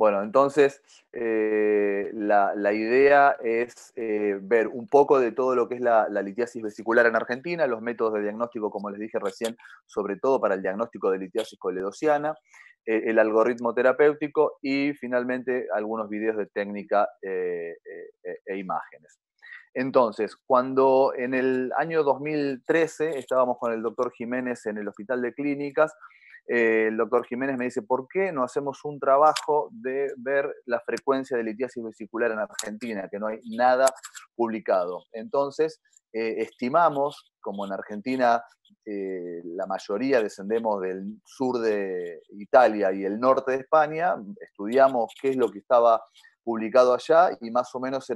Bueno, entonces eh, la, idea es eh, ver un poco de todo lo que es la, litiasis vesicular en Argentina, los métodos de diagnóstico, como les dije recién, sobre todo para el diagnóstico de litiasis coledociana, eh, el algoritmo terapéutico y finalmente algunos videos de técnica e imágenes. Entonces, cuando en el año 2013 estábamos con el doctor Jiménez en el Hospital de Clínicas, eh, el doctor Jiménez me dice, ¿por qué no hacemos un trabajo de ver la frecuencia de litiasis vesicular en Argentina? Que no hay nada publicado. Entonces, eh, estimamos, como en Argentina eh, la mayoría descendemos del sur de Italia y el norte de España, estudiamos qué es lo que estaba publicado allá y más o menos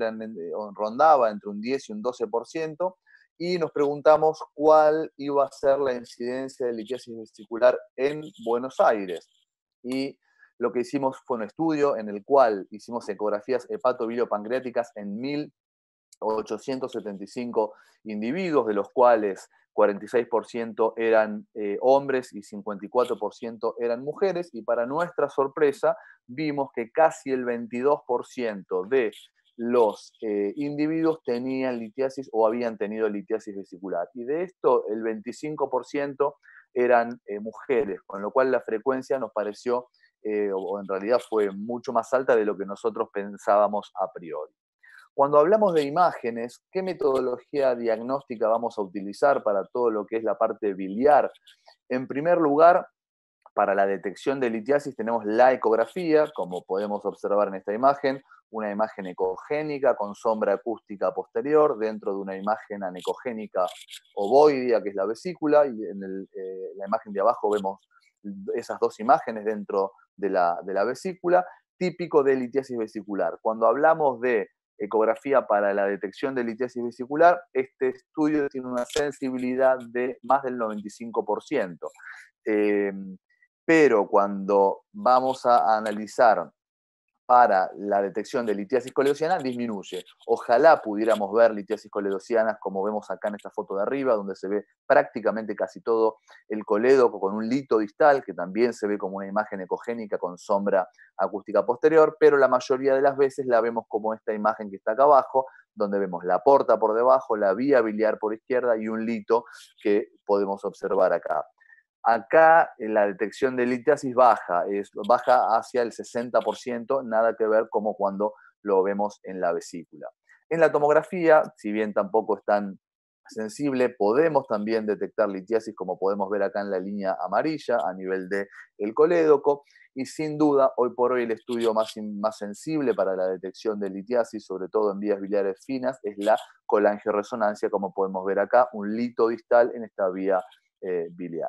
rondaba entre un 10 y un 12% y nos preguntamos cuál iba a ser la incidencia de litiasis vesicular en Buenos Aires. Y lo que hicimos fue un estudio en el cual hicimos ecografías pancreáticas en 1.875 individuos, de los cuales 46% eran eh, hombres y 54% eran mujeres, y para nuestra sorpresa vimos que casi el 22% de los eh, individuos tenían litiasis o habían tenido litiasis vesicular. Y de esto, el 25% eran eh, mujeres, con lo cual la frecuencia nos pareció, eh, o en realidad fue mucho más alta de lo que nosotros pensábamos a priori. Cuando hablamos de imágenes, ¿qué metodología diagnóstica vamos a utilizar para todo lo que es la parte biliar? En primer lugar, para la detección de litiasis tenemos la ecografía, como podemos observar en esta imagen, una imagen ecogénica con sombra acústica posterior dentro de una imagen anecogénica ovoidea, que es la vesícula, y en eh, la imagen de abajo vemos esas dos imágenes dentro de la, vesícula, típico de litiasis vesicular. Cuando hablamos de ecografía para la detección de litiasis vesicular, este estudio tiene una sensibilidad de más del 95%. Em, pero cuando vamos a analizar para la detección de litiasis coledociana disminuye. Ojalá pudiéramos ver litiasis coledocianas como vemos acá en esta foto de arriba, donde se ve prácticamente casi todo el coledo con un lito distal, que también se ve como una imagen ecogénica con sombra acústica posterior, pero la mayoría de las veces la vemos como esta imagen que está acá abajo, donde vemos la porta por debajo, la vía biliar por izquierda y un lito que podemos observar acá. Acá eh, la detección de litiasis baja, baja hacia el 60%, nada que ver como cuando lo vemos en la vesícula. En la tomografía, si bien tampoco es tan sensible, podemos también detectar litiasis como podemos ver acá en la línea amarilla a nivel del el colédoco y sin duda hoy por hoy el estudio más, sensible para la detección de litiasis, sobre todo en vías biliares finas, es la colangioresonancia como podemos ver acá, un lito distal en esta vía eh, biliar.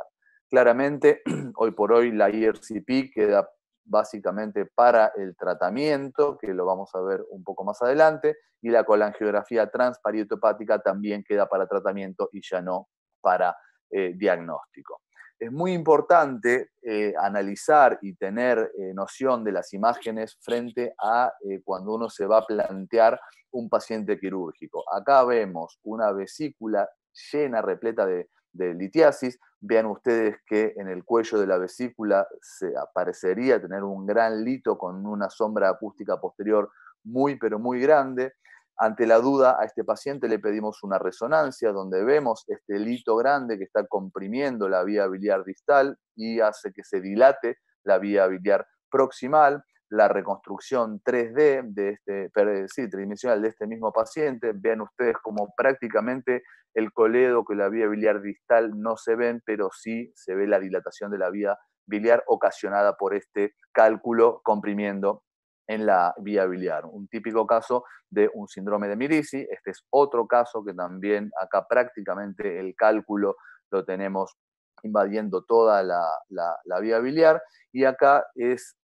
Claramente, hoy por hoy la IRCP queda básicamente para el tratamiento, que lo vamos a ver un poco más adelante, y la colangiografía transparietopática también queda para tratamiento y ya no para eh, diagnóstico. Es muy importante eh, analizar y tener eh, noción de las imágenes frente a cuando uno se va a plantear un paciente quirúrgico. Acá vemos una vesícula llena, repleta de litiasis, Vean ustedes que en el cuello de la vesícula se aparecería tener un gran lito con una sombra acústica posterior muy, pero muy grande. Ante la duda, a este paciente le pedimos una resonancia donde vemos este lito grande que está comprimiendo la vía biliar distal y hace que se dilate la vía biliar proximal la reconstrucción 3D de este, sí, tridimensional de este mismo paciente. Vean ustedes como prácticamente el coledo que la vía biliar distal no se ven, pero sí se ve la dilatación de la vía biliar ocasionada por este cálculo comprimiendo en la vía biliar. Un típico caso de un síndrome de Mirisi. Este es otro caso que también acá prácticamente el cálculo lo tenemos invadiendo toda la vía biliar. Y acá es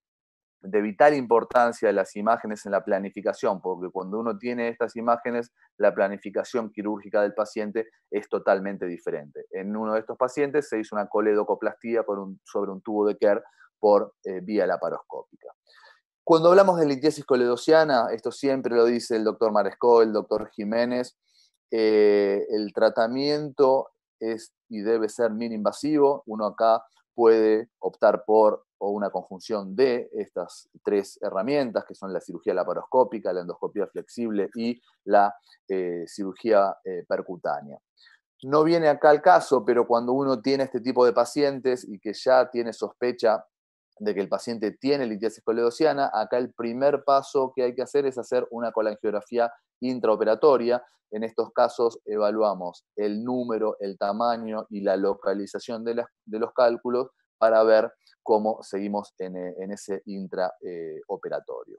de vital importancia las imágenes en la planificación, porque cuando uno tiene estas imágenes, la planificación quirúrgica del paciente es totalmente diferente. En uno de estos pacientes se hizo una coledocoplastía sobre un tubo de Kerr por eh, vía laparoscópica. Cuando hablamos de litiasis coledosiana, esto siempre lo dice el doctor Marescó, el doctor Jiménez, eh, el tratamiento es y debe ser mini invasivo. Uno acá puede optar por o una conjunción de estas tres herramientas, que son la cirugía laparoscópica, la endoscopía flexible y la eh, cirugía eh, percutánea. No viene acá el caso, pero cuando uno tiene este tipo de pacientes y que ya tiene sospecha de que el paciente tiene litiasis coledociana, acá el primer paso que hay que hacer es hacer una colangiografía intraoperatoria. En estos casos evaluamos el número, el tamaño y la localización de, los cálculos para ver cómo seguimos eh, en, ese intraoperatorio.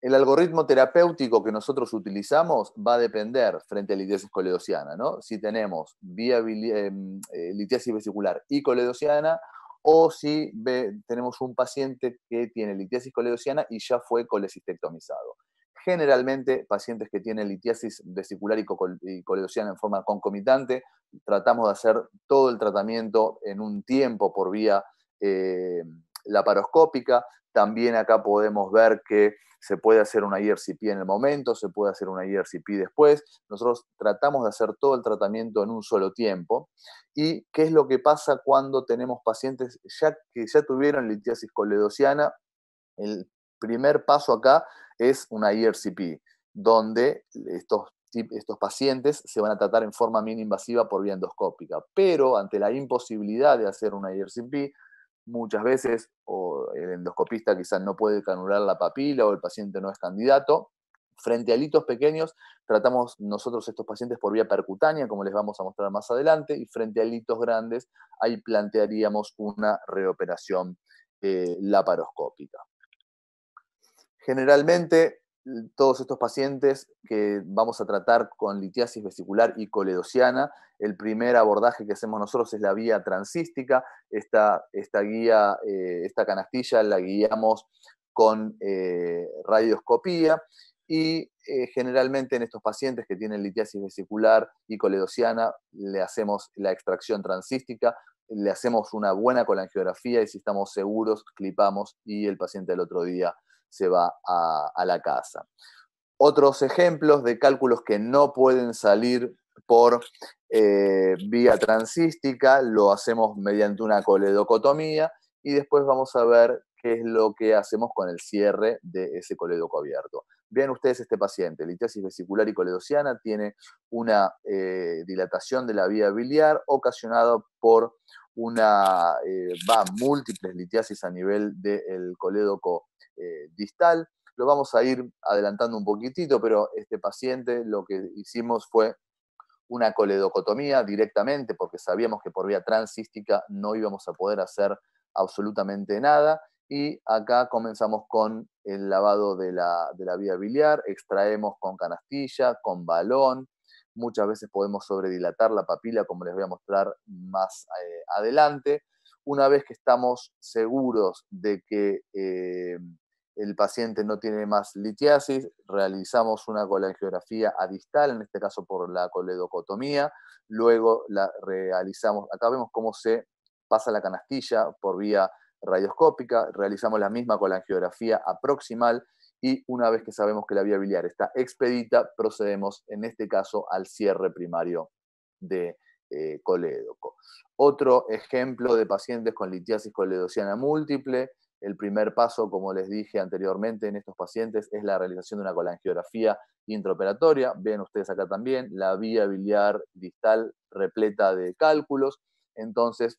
el algoritmo terapéutico que nosotros utilizamos va a depender frente a litiasis coledociana, Si tenemos vía em, eh, litiasis vesicular y coledociana o si tenemos un paciente que tiene litiasis coledosiana y ya fue colecistectomizado. Generalmente, pacientes que tienen litiasis vesicular y, coledosiana y en forma concomitante, tratamos de hacer todo el tratamiento en un tiempo por vía eh, laparoscópica. También acá podemos ver que se puede hacer una IRCP en el momento, se puede hacer una IRCP después. Nosotros tratamos de hacer todo el tratamiento en un solo tiempo. ¿Y qué es lo que pasa cuando tenemos pacientes ya que ya tuvieron litiasis coledociana? El primer paso acá es una IRCP, donde estos pacientes se van a tratar en forma mini invasiva por vía endoscópica, pero ante la imposibilidad de hacer una IRCP, muchas veces, o el endoscopista quizás no puede canular la papila o el paciente no es candidato. Frente a litos pequeños, tratamos nosotros estos pacientes por vía percutánea, como les vamos a mostrar más adelante, y frente a litos grandes, ahí plantearíamos una reoperación eh, laparoscópica. Generalmente, todos estos pacientes que vamos a tratar con litiasis vesicular y coledociana. El primer abordaje que hacemos nosotros es la vía transística. Esta, guía, eh, esta canastilla la guiamos con eh, radioscopía y eh, generalmente en estos pacientes que tienen litiasis vesicular y coledociana le hacemos la extracción transística, le hacemos una buena colangiografía y si estamos seguros, clipamos y el paciente al otro día se va a, la casa. Otros ejemplos de cálculos que no pueden salir por eh, vía transística, lo hacemos mediante una coledocotomía y después vamos a ver qué es lo que hacemos con el cierre de ese coledoco abierto. Vean ustedes este paciente, litiasis vesicular y coledociana, tiene una eh, dilatación de la vía biliar ocasionada por una, eh, va, múltiples litiasis a nivel del coledoco. abierto eh, distal. Lo vamos a ir adelantando un poquitito, pero este paciente lo que hicimos fue una coledocotomía directamente, porque sabíamos que por vía transística no íbamos a poder hacer absolutamente nada. Y acá comenzamos con el lavado de la, vía biliar, extraemos con canastilla, con balón, muchas veces podemos sobredilatar la papila, como les voy a mostrar más eh, adelante. Una vez que estamos seguros de que eh, el paciente no tiene más litiasis, realizamos una colangiografía adistal, en este caso por la coledocotomía, luego la realizamos, acá vemos cómo se pasa la canastilla por vía radioscópica, realizamos la misma colangiografía aproximal y una vez que sabemos que la vía biliar está expedita, procedemos en este caso al cierre primario de eh, Otro ejemplo de pacientes con litiasis coledociana múltiple, el primer paso, como les dije anteriormente en estos pacientes, es la realización de una colangiografía intraoperatoria. Ven ustedes acá también la vía biliar distal repleta de cálculos. Entonces,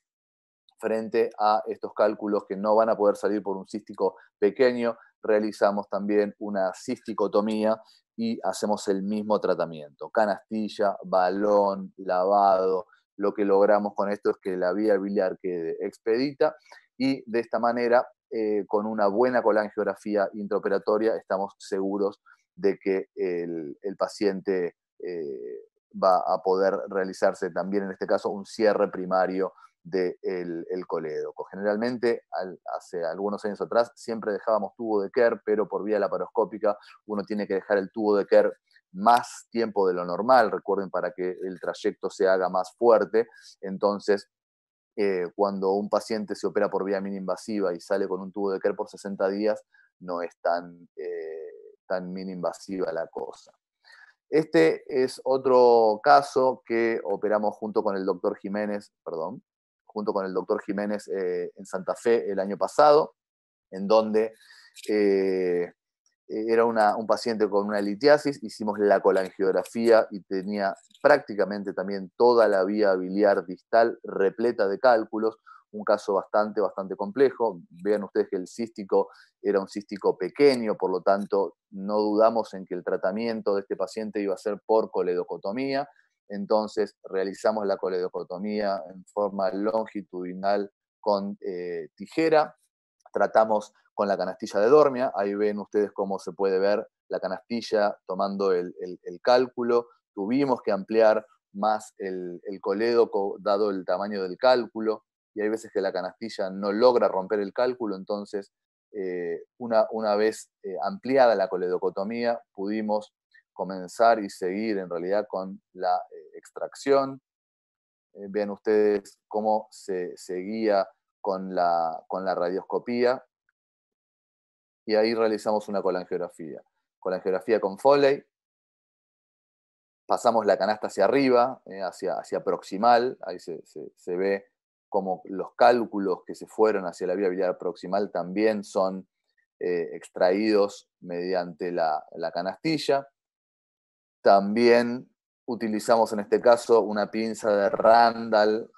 frente a estos cálculos que no van a poder salir por un cístico pequeño, realizamos también una cisticotomía y hacemos el mismo tratamiento. Canastilla, balón, lavado. Lo que logramos con esto es que la vía biliar quede expedita y de esta manera eh, con una buena colangiografía intraoperatoria estamos seguros de que el, paciente eh, va a poder realizarse también en este caso un cierre primario del de el, colédoco. Generalmente, hace algunos años atrás, siempre dejábamos tubo de Kerr, pero por vía laparoscópica uno tiene que dejar el tubo de Kerr más tiempo de lo normal, recuerden, para que el trayecto se haga más fuerte. Entonces, eh, cuando un paciente se opera por vía mininvasiva invasiva y sale con un tubo de Kerr por 60 días, no es tan, eh, tan invasiva la cosa. Este es otro caso que operamos junto con el doctor Jiménez, perdón, junto con el doctor Jiménez eh, en Santa Fe el año pasado, en donde eh, era un paciente con una litiasis, hicimos la colangiografía y tenía prácticamente también toda la vía biliar distal repleta de cálculos, un caso bastante, bastante complejo. Vean ustedes que el cístico era un cístico pequeño, por lo tanto, no dudamos en que el tratamiento de este paciente iba a ser por coledocotomía. Entonces, realizamos la coledocotomía en forma longitudinal con eh, tijera. Tratamos con la canastilla de Dormia. Ahí ven ustedes cómo se puede ver la canastilla tomando el, cálculo. Tuvimos que ampliar más el, el, dado el tamaño del cálculo. Y hay veces que la canastilla no logra romper el cálculo, entonces eh, una, vez eh, ampliada la coledocotomía, pudimos comenzar y seguir en realidad con la eh, extracción. vean ustedes cómo se seguía con la, con la radioscopía y ahí realizamos una colangiografía. Colangiografía con Foley, pasamos la canasta hacia arriba, eh, hacia, hacia, proximal, ahí se, se, ve como los cálculos que se fueron hacia la vía proximal también son eh, extraídos mediante la, la, canastilla. También utilizamos en este caso una pinza de Randall,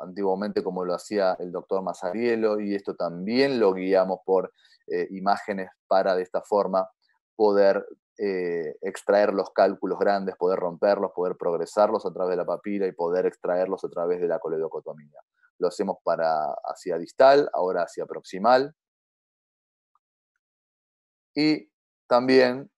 antiguamente como lo hacía el doctor Mazzariello, y esto también lo guiamos por eh, imágenes para de esta forma poder eh, extraer los cálculos grandes, poder romperlos, poder progresarlos a través de la papila y poder extraerlos a través de la coledocotomía. Lo hacemos para hacia distal, ahora hacia proximal. Y también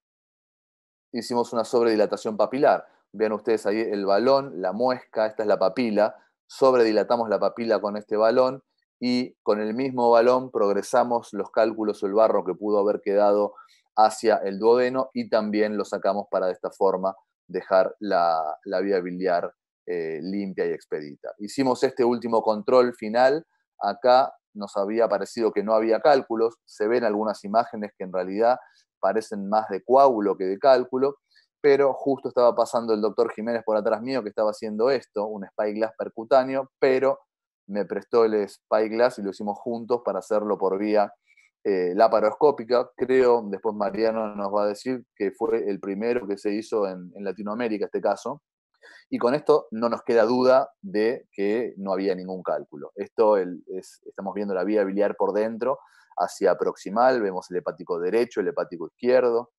hicimos una sobredilatación papilar. Vean ustedes ahí el balón, la muesca, esta es la papila. Sobredilatamos la papila con este balón y con el mismo balón progresamos los cálculos o el barro que pudo haber quedado hacia el duodeno y también lo sacamos para de esta forma dejar la, vía biliar eh, limpia y expedita. Hicimos este último control final. Acá nos había parecido que no había cálculos. Se ven algunas imágenes que en realidad parecen más de coágulo que de cálculo, pero justo estaba pasando el doctor Jiménez por atrás mío que estaba haciendo esto, un spyglass percutáneo, pero me prestó el Spyglass y lo hicimos juntos para hacerlo por vía eh, laparoscópica. Creo, después Mariano nos va a decir que fue el primero que se hizo en, Latinoamérica, este caso. Y con esto no nos queda duda de que no había ningún cálculo. Esto es, estamos viendo la vía biliar por dentro, hacia proximal, vemos el hepático derecho, el hepático izquierdo.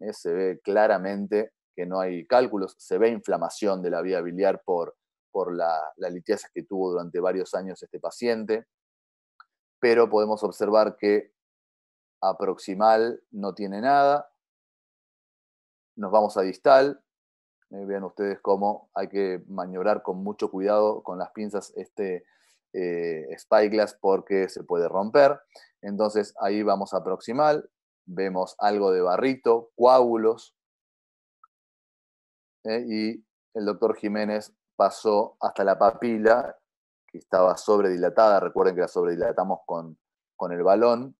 Eh, se ve claramente que no hay cálculos, se ve inflamación de la vía biliar por, por la, la que tuvo durante varios años este paciente, pero podemos observar que aproximal no tiene nada. Nos vamos a distal. Eh, vean ustedes cómo hay que maniobrar con mucho cuidado con las pinzas este eh, porque se puede romper. Entonces ahí vamos a proximal. Vemos algo de barrito, coágulos. Eh, y el doctor Jiménez pasó hasta la papila, que estaba sobredilatada, recuerden que la sobredilatamos con, el balón,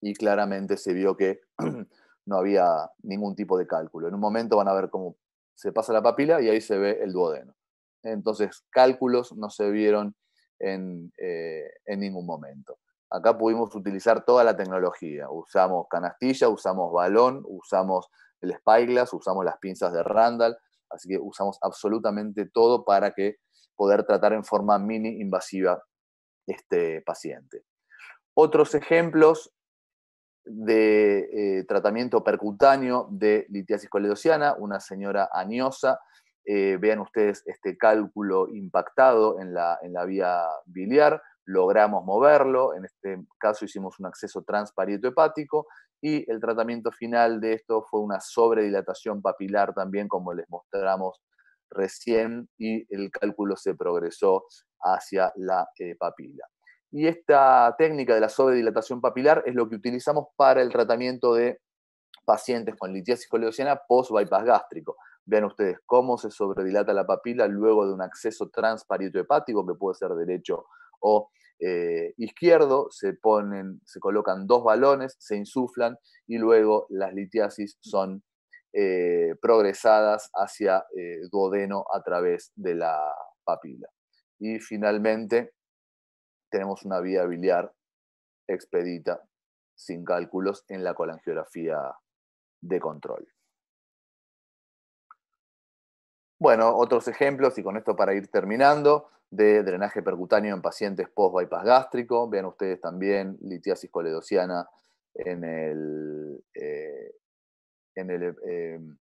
y claramente se vio que no había ningún tipo de cálculo. En un momento van a ver cómo se pasa la papila y ahí se ve el duodeno. Entonces, cálculos no se vieron en, eh, en ningún momento. Acá pudimos utilizar toda la tecnología. Usamos canastilla, usamos balón, usamos el spyglass, usamos las pinzas de Randall, Así que usamos absolutamente todo para que poder tratar en forma mini invasiva este paciente. Otros ejemplos de eh, tratamiento percutáneo de litiasis coledosiana, una señora añosa, eh, vean ustedes este cálculo impactado en la, en la vía biliar, logramos moverlo, en este caso hicimos un acceso transparieto hepático y el tratamiento final de esto fue una sobredilatación papilar también, como les mostramos recién, y el cálculo se progresó hacia la eh, papila. Y esta técnica de la sobredilatación papilar es lo que utilizamos para el tratamiento de pacientes con litiasis coleociana post-bypass gástrico. Vean ustedes cómo se sobredilata la papila luego de un acceso transparieto hepático, que puede ser derecho o eh, izquierdo se, ponen, se colocan dos balones, se insuflan y luego las litiasis son eh, progresadas hacia eh, duodeno a través de la papila. Y finalmente tenemos una vía biliar expedita sin cálculos en la colangiografía de control. Bueno, otros ejemplos, y con esto para ir terminando, de drenaje percutáneo en pacientes post-bypass gástrico. Vean ustedes también litiasis coledosiana en el, eh, em,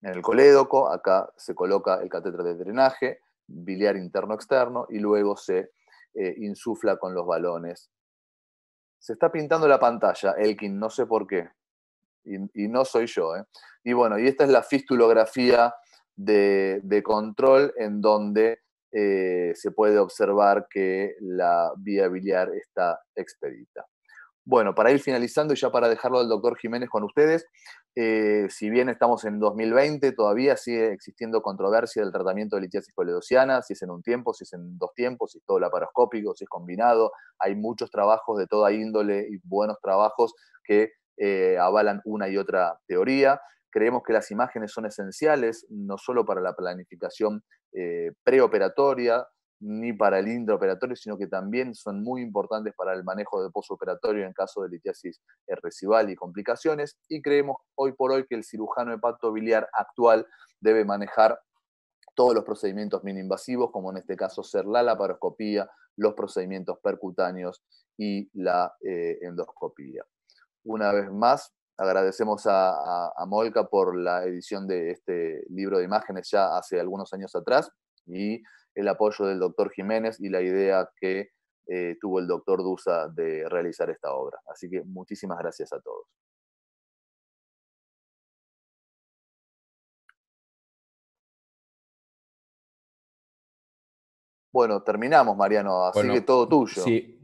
en el, colédoco. Acá se coloca el catéter de drenaje, biliar interno-externo, y luego se eh, insufla con los balones. Se está pintando la pantalla, Elkin, no sé por qué. Y, y no soy yo. ¿eh? Y bueno, y esta es la fistulografía de, control en donde eh, se puede observar que la vía biliar está expedita. Bueno, para ir finalizando y ya para dejarlo al doctor Jiménez con ustedes, eh, si bien estamos en 2020, todavía sigue existiendo controversia del tratamiento de litiasis coledosiana, si es en un tiempo, si es en dos tiempos, si es todo laparoscópico, si es combinado. Hay muchos trabajos de toda índole y buenos trabajos que eh, avalan una y otra teoría. Creemos que las imágenes son esenciales, no solo para la planificación eh, preoperatoria, ni para el intraoperatorio, sino que también son muy importantes para el manejo de posoperatorio en caso de litiasis eh, residual y complicaciones. Y creemos hoy por hoy que el cirujano de pacto biliar actual debe manejar todos los procedimientos mini-invasivos, como en este caso ser la laparoscopía, los procedimientos percutáneos y la eh, endoscopía. Una vez más, Agradecemos a, a, Molca por la edición de este libro de imágenes ya hace algunos años atrás y el apoyo del doctor Jiménez y la idea que eh, tuvo el doctor Dusa de realizar esta obra. Así que muchísimas gracias a todos. Bueno, terminamos, Mariano, así que todo tuyo. Sí,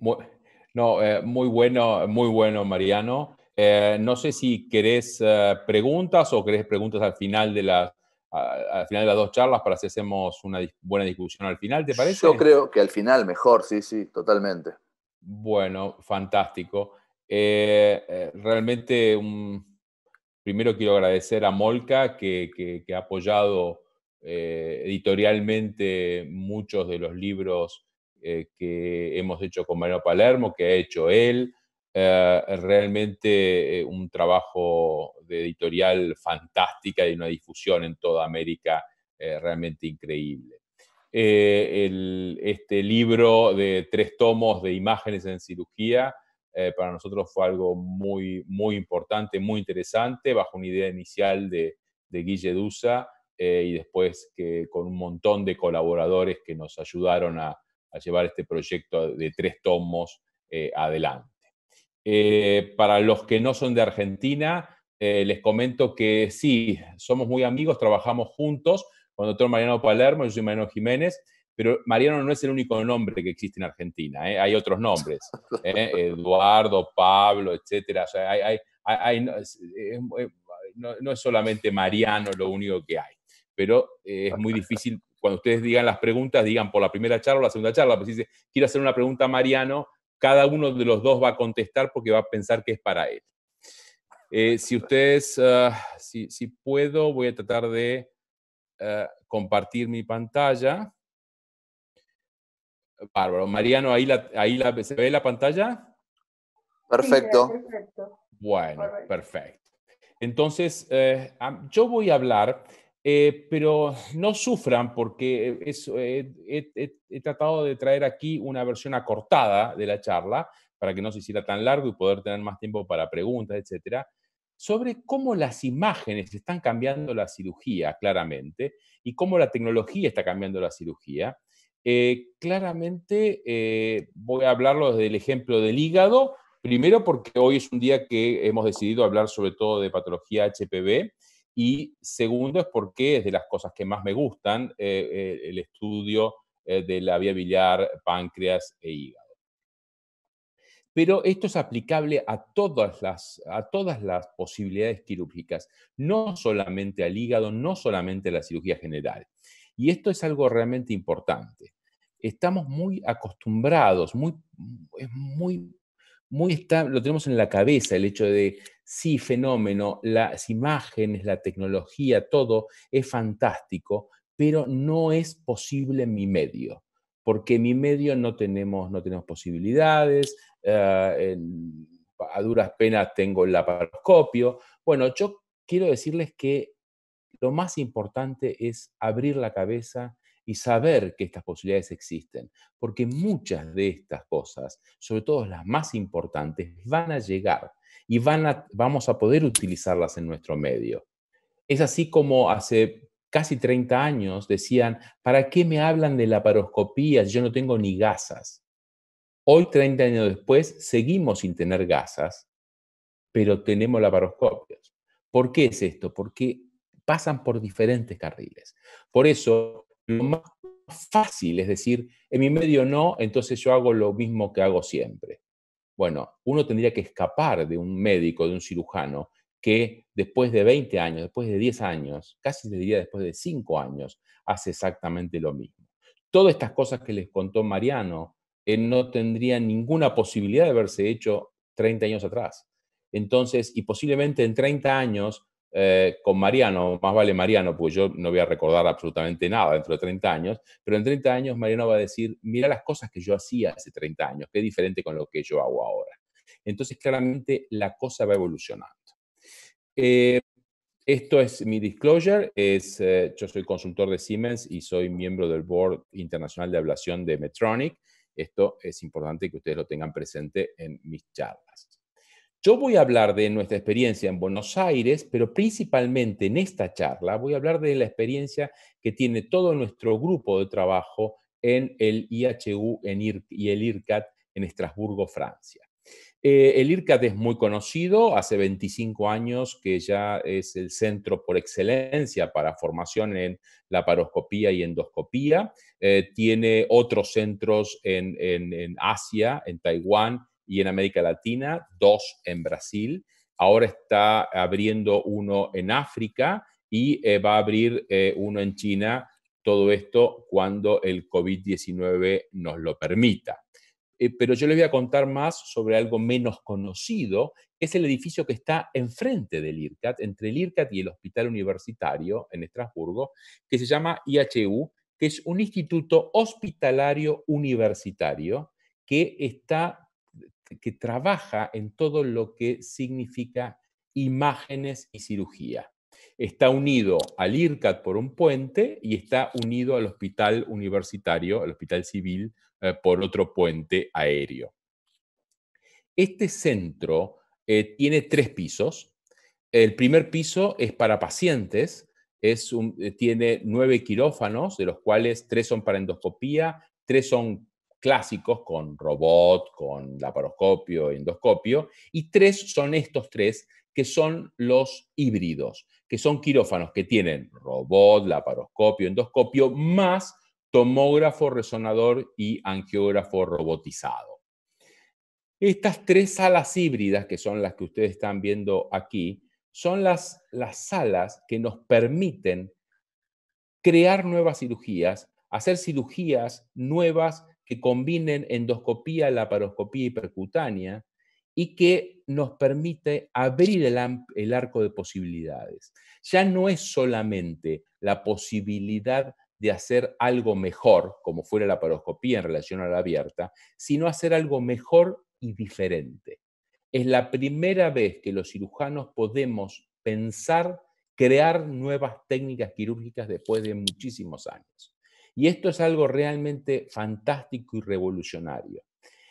no, eh, muy bueno, muy bueno, Mariano. Eh, no sé si querés eh, preguntas o querés preguntas al final de las al final de las dos charlas para si hacemos una buena discusión al final, ¿te parece? Yo creo que al final mejor, sí, sí, totalmente. Bueno, fantástico. Eh, realmente, primero quiero agradecer a Molca que, ha apoyado editorialmente muchos de los libros que hemos hecho con Mario Palermo, que ha hecho él, eh, realmente eh, un trabajo de editorial fantástica y una difusión en toda América eh, realmente increíble. este libro de tres tomos de imágenes en cirugía para nosotros fue algo muy, muy importante, muy interesante, bajo una idea inicial de, Guille Dusa y después con un montón de colaboradores que nos ayudaron a llevar este proyecto de tres tomos adelante. Eh, para los que no son de Argentina, eh, les comento que sí, somos muy amigos, trabajamos juntos con el doctor Mariano Palermo, yo soy Mariano Jiménez, pero Mariano no es el único nombre que existe en Argentina, ¿eh? hay otros nombres, Eduardo, Pablo, etcétera, o sea, no, es, solamente Mariano lo único que hay, pero es muy difícil, cuando ustedes digan las preguntas, digan por la primera charla o la segunda charla, pues dice, quiero hacer una pregunta a Mariano, cada uno de los dos va a contestar porque va a pensar que es para él. Eh, si ustedes, ah, si, puedo, voy a tratar de ah, compartir mi pantalla. Bárbaro. Mariano, ahí, ahí ¿se ve la pantalla? Perfecto. Bueno, perfecto. Entonces, eh, yo voy a hablar eh, pero no sufran porque eh, he, tratado de traer aquí una versión acortada de la charla para que no se hiciera tan largo y poder tener más tiempo para preguntas, etcétera, sobre cómo las imágenes están cambiando la cirugía claramente y cómo la tecnología está cambiando la cirugía. Eh, claramente voy a hablarlo desde el ejemplo del hígado, primero porque hoy es un día que hemos decidido hablar sobre todo de patología HPV, y segundo es porque es de las cosas que más me gustan eh, eh, el estudio eh, de la vía biliar, páncreas e hígado. Pero esto es aplicable a todas, las, a todas las posibilidades quirúrgicas, no solamente al hígado, no solamente a la cirugía general. Y esto es algo realmente importante. Estamos muy acostumbrados, muy, es muy muy está, lo tenemos en la cabeza, el hecho de sí, fenómeno, las imágenes, la tecnología, todo es fantástico, pero no es posible en mi medio, porque en mi medio no tenemos, no tenemos posibilidades, eh, a duras penas tengo el laparoscopio. Bueno, yo quiero decirles que lo más importante es abrir la cabeza y saber que estas posibilidades existen, porque muchas de estas cosas, sobre todo las más importantes, van a llegar y van a, vamos a poder utilizarlas en nuestro medio. Es así como hace casi 30 años decían, ¿para qué me hablan de la yo no tengo ni gasas? Hoy, 30 años después, seguimos sin tener gasas, pero tenemos laparoscopios. ¿Por qué es esto? Porque pasan por diferentes carriles. Por eso, lo más fácil, es decir, en mi medio no, entonces yo hago lo mismo que hago siempre. Bueno, uno tendría que escapar de un médico, de un cirujano, que después de 20 años, después de 10 años, casi te diría después de 5 años, hace exactamente lo mismo. Todas estas cosas que les contó Mariano, eh, no tendría ninguna posibilidad de haberse hecho 30 años atrás. Entonces, y posiblemente en 30 años eh, con Mariano, más vale Mariano, pues yo no voy a recordar absolutamente nada dentro de 30 años, pero en 30 años Mariano va a decir, mira las cosas que yo hacía hace 30 años, qué diferente con lo que yo hago ahora. Entonces, claramente la cosa va evolucionando. Eh, esto es mi disclosure, eh, yo soy consultor de Siemens y soy miembro del Board Internacional de Ablación de Metronic. Esto es importante que ustedes lo tengan presente en mis charlas. Yo voy a hablar de nuestra experiencia en Buenos Aires, pero principalmente en esta charla voy a hablar de la experiencia que tiene todo nuestro grupo de trabajo en el IHU en y el IRCAT en Estrasburgo, Francia. Eh, el IRCAT es muy conocido, hace 25 años que ya es el centro por excelencia para formación en la paroscopía y endoscopía. Eh, tiene otros centros en Asia, en Taiwán, y en América Latina, dos en Brasil. Ahora está abriendo uno en África y eh, va a abrir eh, uno en China. Todo esto cuando el COVID-19 nos lo permita. Eh, pero yo les voy a contar más sobre algo menos conocido, que es el edificio que está enfrente del IRCAT, entre el IRCAT y el Hospital Universitario en Estrasburgo, que se llama IHU, que es un instituto hospitalario universitario que está que trabaja en todo lo que significa imágenes y cirugía. Está unido al IRCAT por un puente y está unido al hospital universitario, al hospital civil, eh, por otro puente aéreo. Este centro eh, tiene tres pisos. El primer piso es para pacientes, es eh, tiene nueve quirófanos, de los cuales tres son para endoscopía, tres son clásicos con robot, con laparoscopio, endoscopio, y tres son estos tres que son los híbridos, que son quirófanos que tienen robot, laparoscopio, endoscopio, más tomógrafo, resonador y angiógrafo robotizado. Estas tres salas híbridas, que son las que ustedes están viendo aquí, son las, las salas que nos permiten crear nuevas cirugías, hacer cirugías nuevas que combinen endoscopía, laparoscopía y percutánea y que nos permite abrir el, arco de posibilidades. Ya no es solamente la posibilidad de hacer algo mejor, como fuera la paroscopía en relación a la abierta, sino hacer algo mejor y diferente. Es la primera vez que los cirujanos podemos pensar, crear nuevas técnicas quirúrgicas después de muchísimos años. Y esto es algo realmente fantástico y revolucionario.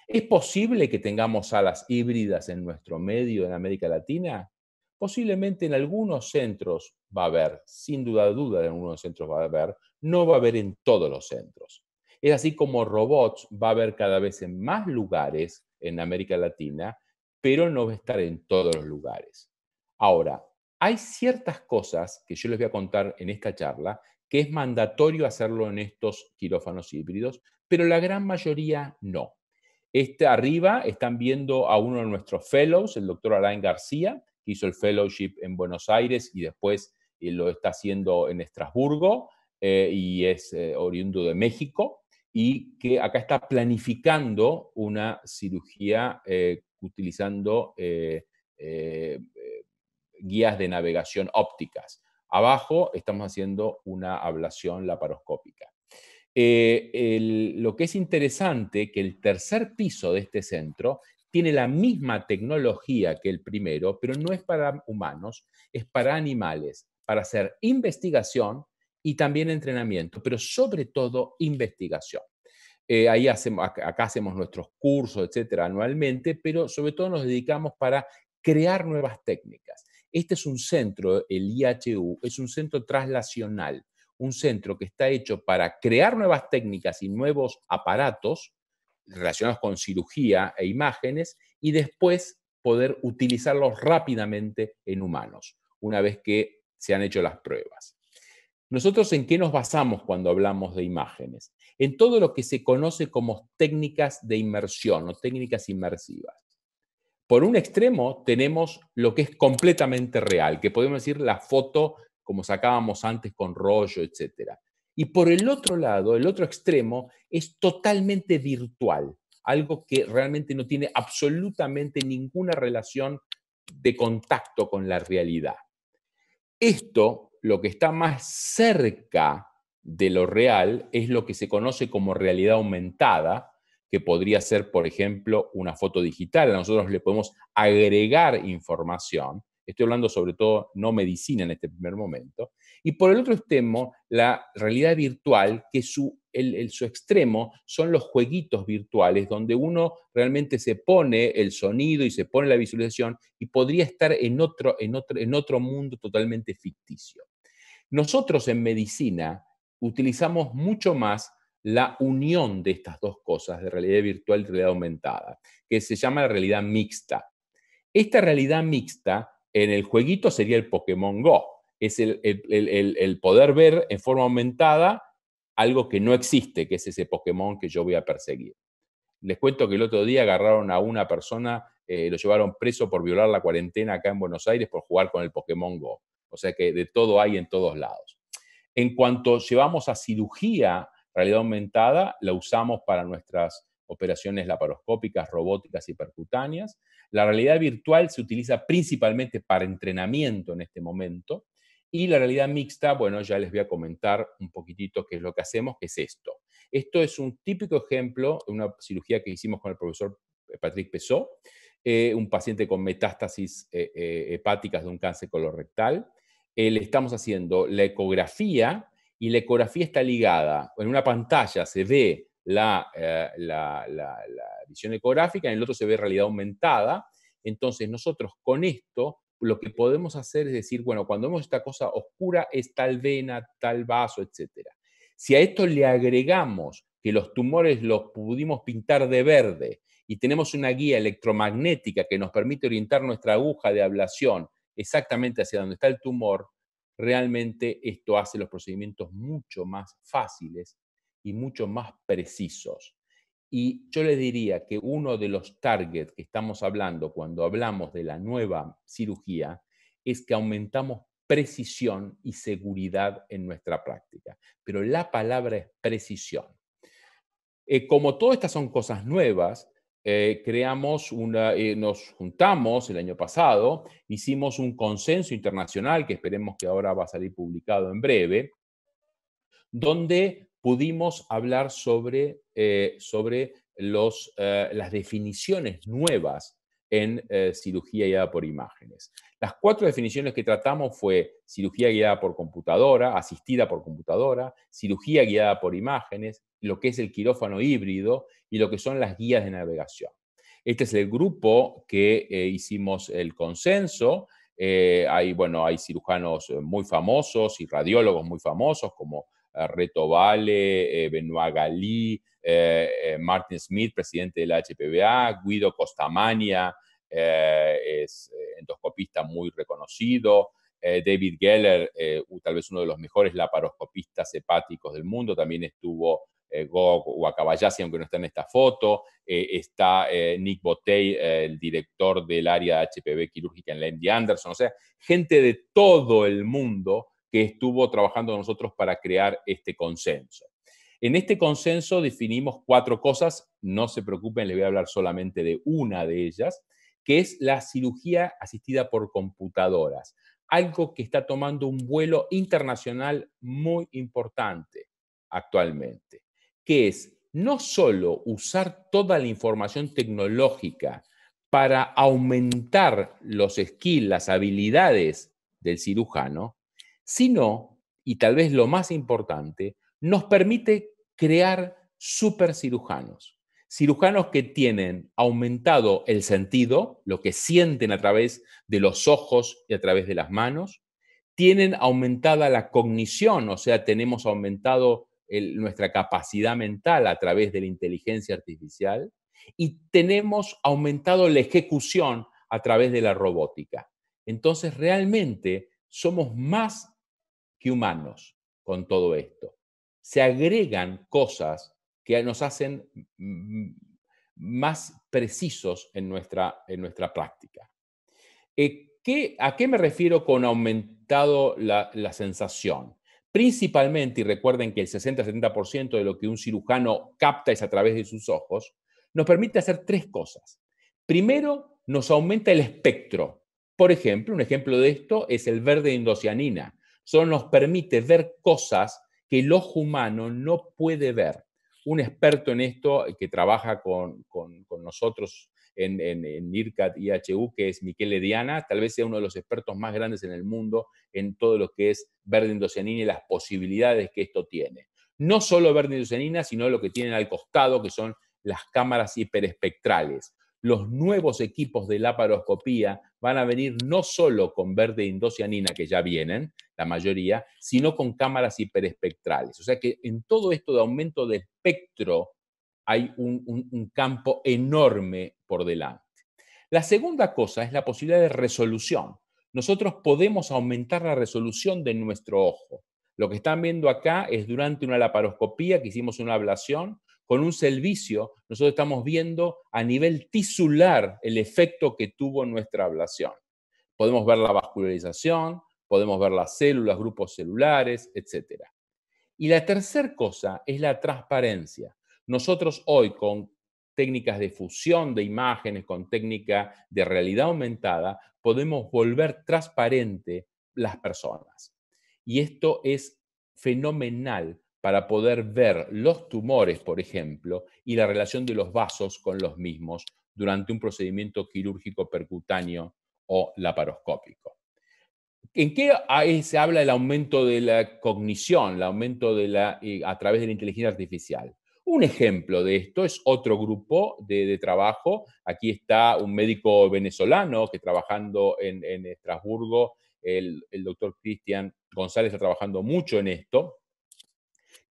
¿Es posible que tengamos alas híbridas en nuestro medio en América Latina? Posiblemente en algunos centros va a haber, sin duda duda en algunos centros va a haber, no va a haber en todos los centros. Es así como robots va a haber cada vez en más lugares en América Latina, pero no va a estar en todos los lugares. Ahora, hay ciertas cosas que yo les voy a contar en esta charla que es mandatorio hacerlo en estos quirófanos híbridos, pero la gran mayoría no. Este, arriba están viendo a uno de nuestros fellows, el doctor Alain García, que hizo el fellowship en Buenos Aires y después eh, lo está haciendo en Estrasburgo eh, y es eh, oriundo de México, y que acá está planificando una cirugía utilizando guías de navegación ópticas. Abajo estamos haciendo una ablación laparoscópica. Eh, lo que es interesante que el tercer piso de este centro tiene la misma tecnología que el primero, pero no es para humanos, es para animales, para hacer investigación y también entrenamiento, pero sobre todo investigación. Eh, ahí hacemos, acá hacemos nuestros cursos, etcétera, anualmente, pero sobre todo nos dedicamos para crear nuevas técnicas. Este es un centro, el IHU, es un centro traslacional, un centro que está hecho para crear nuevas técnicas y nuevos aparatos relacionados con cirugía e imágenes y después poder utilizarlos rápidamente en humanos, una vez que se han hecho las pruebas. Nosotros en qué nos basamos cuando hablamos de imágenes? En todo lo que se conoce como técnicas de inmersión o técnicas inmersivas. Por un extremo tenemos lo que es completamente real, que podemos decir la foto como sacábamos antes con rollo, etc. Y por el otro lado, el otro extremo es totalmente virtual, algo que realmente no tiene absolutamente ninguna relación de contacto con la realidad. Esto, lo que está más cerca de lo real, es lo que se conoce como realidad aumentada, que podría ser, por ejemplo, una foto digital. a Nosotros le podemos agregar información. Estoy hablando sobre todo no medicina en este primer momento. Y por el otro extremo, la realidad virtual, que su, su extremo son los jueguitos virtuales, donde uno realmente se pone el sonido y se pone la visualización y podría estar en otro, en otro mundo totalmente ficticio. Nosotros en medicina utilizamos mucho más la unión de estas dos cosas, de realidad virtual y realidad aumentada, que se llama la realidad mixta. Esta realidad mixta en el jueguito sería el Pokémon Go. Es el, poder ver en forma aumentada algo que no existe, que es ese Pokémon que yo voy a perseguir. Les cuento que el otro día agarraron a una persona, eh, lo llevaron preso por violar la cuarentena acá en Buenos Aires por jugar con el Pokémon Go. O sea que de todo hay en todos lados. En cuanto llevamos a cirugía realidad aumentada la usamos para nuestras operaciones laparoscópicas, robóticas y percutáneas. La realidad virtual se utiliza principalmente para entrenamiento en este momento. Y la realidad mixta, bueno, ya les voy a comentar un poquitito qué es lo que hacemos, que es esto. Esto es un típico ejemplo de una cirugía que hicimos con el profesor eh, Patrick Pesó, eh, un paciente con metástasis eh, hepáticas de un cáncer colorectal. le estamos haciendo la ecografía y la ecografía está ligada, en una pantalla se ve eh, la, visión ecográfica, en el otro se ve realidad aumentada, entonces nosotros con esto lo que podemos hacer es decir, bueno, cuando vemos esta cosa oscura es tal vena, tal vaso, etc. Si a esto le agregamos que los tumores los pudimos pintar de verde y tenemos una guía electromagnética que nos permite orientar nuestra aguja de ablación exactamente hacia donde está el tumor, realmente esto hace los procedimientos mucho más fáciles y mucho más precisos. Y yo les diría que uno de los targets que estamos hablando cuando hablamos de la nueva cirugía es que aumentamos precisión y seguridad en nuestra práctica. Pero la palabra es precisión. Eh, como todas estas son cosas nuevas, eh, creamos una, eh, nos juntamos el año pasado, hicimos un consenso internacional que esperemos que ahora va a salir publicado en breve, donde pudimos hablar sobre, eh, sobre las definiciones nuevas en eh, cirugía guiada por imágenes. Las cuatro definiciones que tratamos fue cirugía guiada por computadora, asistida por computadora, cirugía guiada por imágenes, lo que es el quirófano híbrido y lo que son las guías de navegación. Este es el grupo que eh, hicimos el consenso. Eh, hay, bueno, hay cirujanos muy famosos y radiólogos muy famosos como Reto Vale, Benoit Galí, eh, eh, Martin Smith, presidente de la HPBA, Guido Costamania, eh, es endoscopista muy reconocido, David Geller, tal vez uno de los mejores laparoscopistas hepáticos del mundo, también estuvo Gog Wakabayashi, aunque no está en esta foto, está Nick Botey, el director del área de HPB quirúrgica en la Anderson, o sea, gente de todo el mundo que estuvo trabajando con nosotros para crear este consenso. En este consenso definimos cuatro cosas, no se preocupen, les voy a hablar solamente de una de ellas, que es la cirugía asistida por computadoras, algo que está tomando un vuelo internacional muy importante actualmente, que es no solo usar toda la información tecnológica para aumentar los skills, las habilidades del cirujano, sino, y tal vez lo más importante, nos permite crear super Cirujanos que tienen aumentado el sentido, lo que sienten a través de los ojos y a través de las manos, tienen aumentada la cognición, o sea, tenemos aumentado nuestra capacidad mental a través de la inteligencia artificial y tenemos aumentado la ejecución a través de la robótica. Entonces, realmente somos más que humanos con todo esto se agregan cosas que nos hacen más precisos en nuestra, en nuestra práctica. Eh, ¿A qué me refiero con aumentado la, sensación? Principalmente, y recuerden que el 60-70% de lo que un cirujano capta es a través de sus ojos, nos permite hacer tres cosas. Primero, nos aumenta el espectro. Por ejemplo, un ejemplo de esto es el verde de indocianina. Solo nos permite ver cosas que el ojo humano no puede ver. Un experto en esto eh, que trabaja con, nosotros en, IRCAT y IHU, que es Miquel Ediana, tal vez sea uno de los expertos más grandes en el mundo en todo lo que es verde endocianina y las posibilidades que esto tiene. No solo verde endocianina, sino lo que tienen al costado, que son las cámaras hiperespectrales. Los nuevos equipos de laparoscopía van a venir no solo con verde indocianina, que ya vienen, la mayoría, sino con cámaras hiperespectrales. O sea que en todo esto de aumento de espectro hay un, un campo enorme por delante. La segunda cosa es la posibilidad de resolución. Nosotros podemos aumentar la resolución de nuestro ojo. Lo que están viendo acá es durante una laparoscopía que hicimos una ablación, con un servicio, nosotros estamos viendo a nivel tisular el efecto que tuvo nuestra ablación. Podemos ver la vascularización, podemos ver las células, grupos celulares, etc. Y la tercera cosa es la transparencia. Nosotros hoy con técnicas de fusión de imágenes, con técnica de realidad aumentada, podemos volver transparente las personas. Y esto es fenomenal para poder ver los tumores, por ejemplo, y la relación de los vasos con los mismos durante un procedimiento quirúrgico percutáneo o laparoscópico. ¿En qué eh, se habla el aumento de la cognición, el aumento de la, eh, a través de la inteligencia artificial? Un ejemplo de esto es otro grupo de, trabajo. Aquí está un médico venezolano que trabajando en, Estrasburgo, el, el doctor Cristian González está trabajando mucho en esto,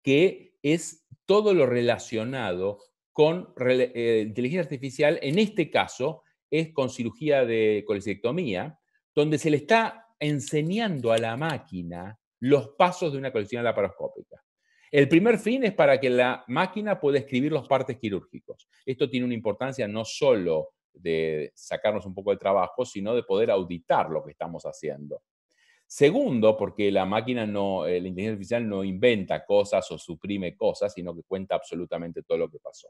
que es todo lo relacionado con eh, inteligencia artificial, en este caso es con cirugía de colisectomía, donde se le está enseñando a la máquina los pasos de una colección laparoscópica. El primer fin es para que la máquina pueda escribir los partes quirúrgicos. Esto tiene una importancia no solo de sacarnos un poco de trabajo, sino de poder auditar lo que estamos haciendo. Segundo, porque la máquina no, eh, la inteligencia artificial no inventa cosas o suprime cosas, sino que cuenta absolutamente todo lo que pasó.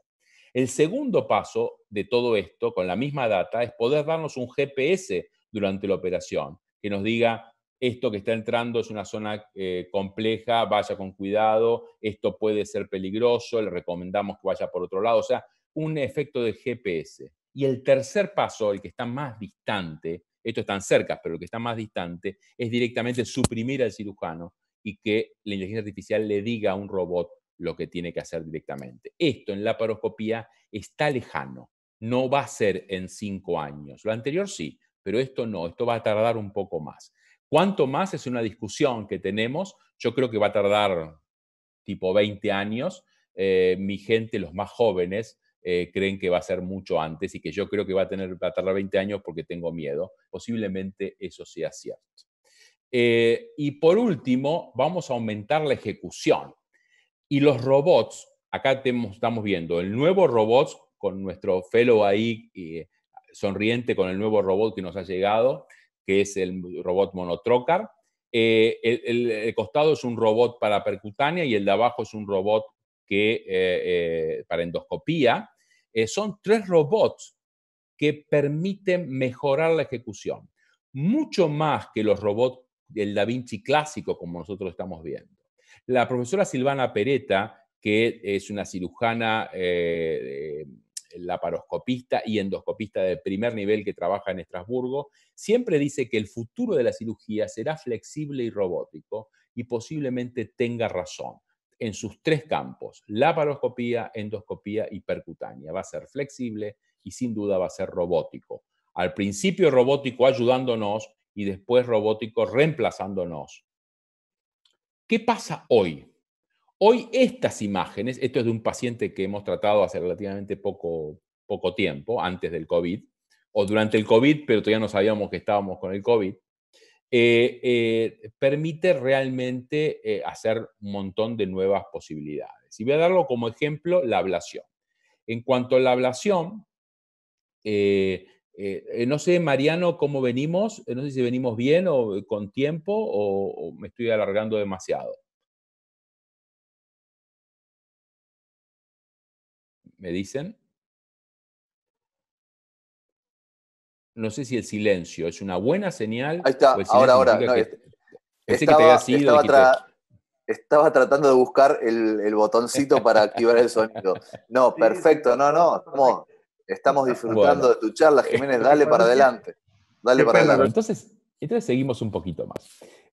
El segundo paso de todo esto, con la misma data, es poder darnos un GPS durante la operación, que nos diga, esto que está entrando es una zona eh, compleja, vaya con cuidado, esto puede ser peligroso, le recomendamos que vaya por otro lado, o sea, un efecto de GPS. Y el tercer paso, el que está más distante, esto están cerca, pero lo que está más distante es directamente suprimir al cirujano y que la inteligencia artificial le diga a un robot lo que tiene que hacer directamente. Esto en la paroscopía está lejano, no va a ser en cinco años. Lo anterior sí, pero esto no, esto va a tardar un poco más. ¿Cuánto más es una discusión que tenemos? Yo creo que va a tardar tipo 20 años. Eh, mi gente, los más jóvenes, eh, creen que va a ser mucho antes y que yo creo que va a, tener, tardar 20 años porque tengo miedo. Posiblemente eso sea cierto. Eh, y por último, vamos a aumentar la ejecución. Y los robots, acá estamos viendo el nuevo robot con nuestro fellow ahí eh, sonriente con el nuevo robot que nos ha llegado, que es el robot monotrocar. el, costado es un robot para percutánea y el de abajo es un robot que, eh, eh, para endoscopía, eh, son tres robots que permiten mejorar la ejecución, mucho más que los robots del Da Vinci clásico como nosotros estamos viendo. La profesora Silvana Pereta, que es una cirujana eh, laparoscopista y endoscopista de primer nivel que trabaja en Estrasburgo, siempre dice que el futuro de la cirugía será flexible y robótico y posiblemente tenga razón en sus tres campos, laparoscopía, endoscopía y percutánea. Va a ser flexible y sin duda va a ser robótico. Al principio robótico ayudándonos y después robótico reemplazándonos. ¿Qué pasa hoy? Hoy estas imágenes, esto es de un paciente que hemos tratado hace relativamente poco, poco tiempo, antes del COVID, o durante el COVID, pero todavía no sabíamos que estábamos con el COVID, eh, eh, permite realmente eh, hacer un montón de nuevas posibilidades. Y voy a darlo como ejemplo la ablación. En cuanto a la ablación, no sé, Mariano, cómo venimos, no sé si venimos bien o con tiempo o me estoy alargando demasiado. ¿Me dicen? no sé si el silencio es una buena señal. Ahí está, ahora, ahora. estaba, estaba, tratando de buscar el, botoncito para activar el sonido. No, perfecto, no, no. Estamos, estamos disfrutando de tu charla, Jiménez. Dale para adelante. Dale para adelante. Entonces, entonces seguimos un poquito más.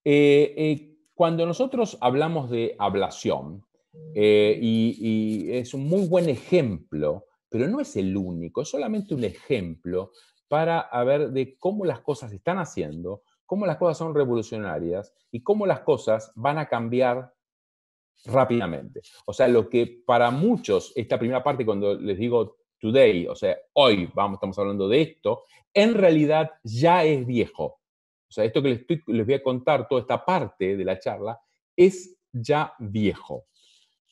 Eh, eh, cuando nosotros hablamos de ablación, eh, y, y es un muy buen ejemplo, pero no es el único, es solamente un ejemplo para ver de cómo las cosas se están haciendo, cómo las cosas son revolucionarias y cómo las cosas van a cambiar rápidamente. O sea, lo que para muchos, esta primera parte cuando les digo today, o sea, hoy vamos, estamos hablando de esto, en realidad ya es viejo. O sea, esto que les, estoy, les voy a contar, toda esta parte de la charla, es ya viejo.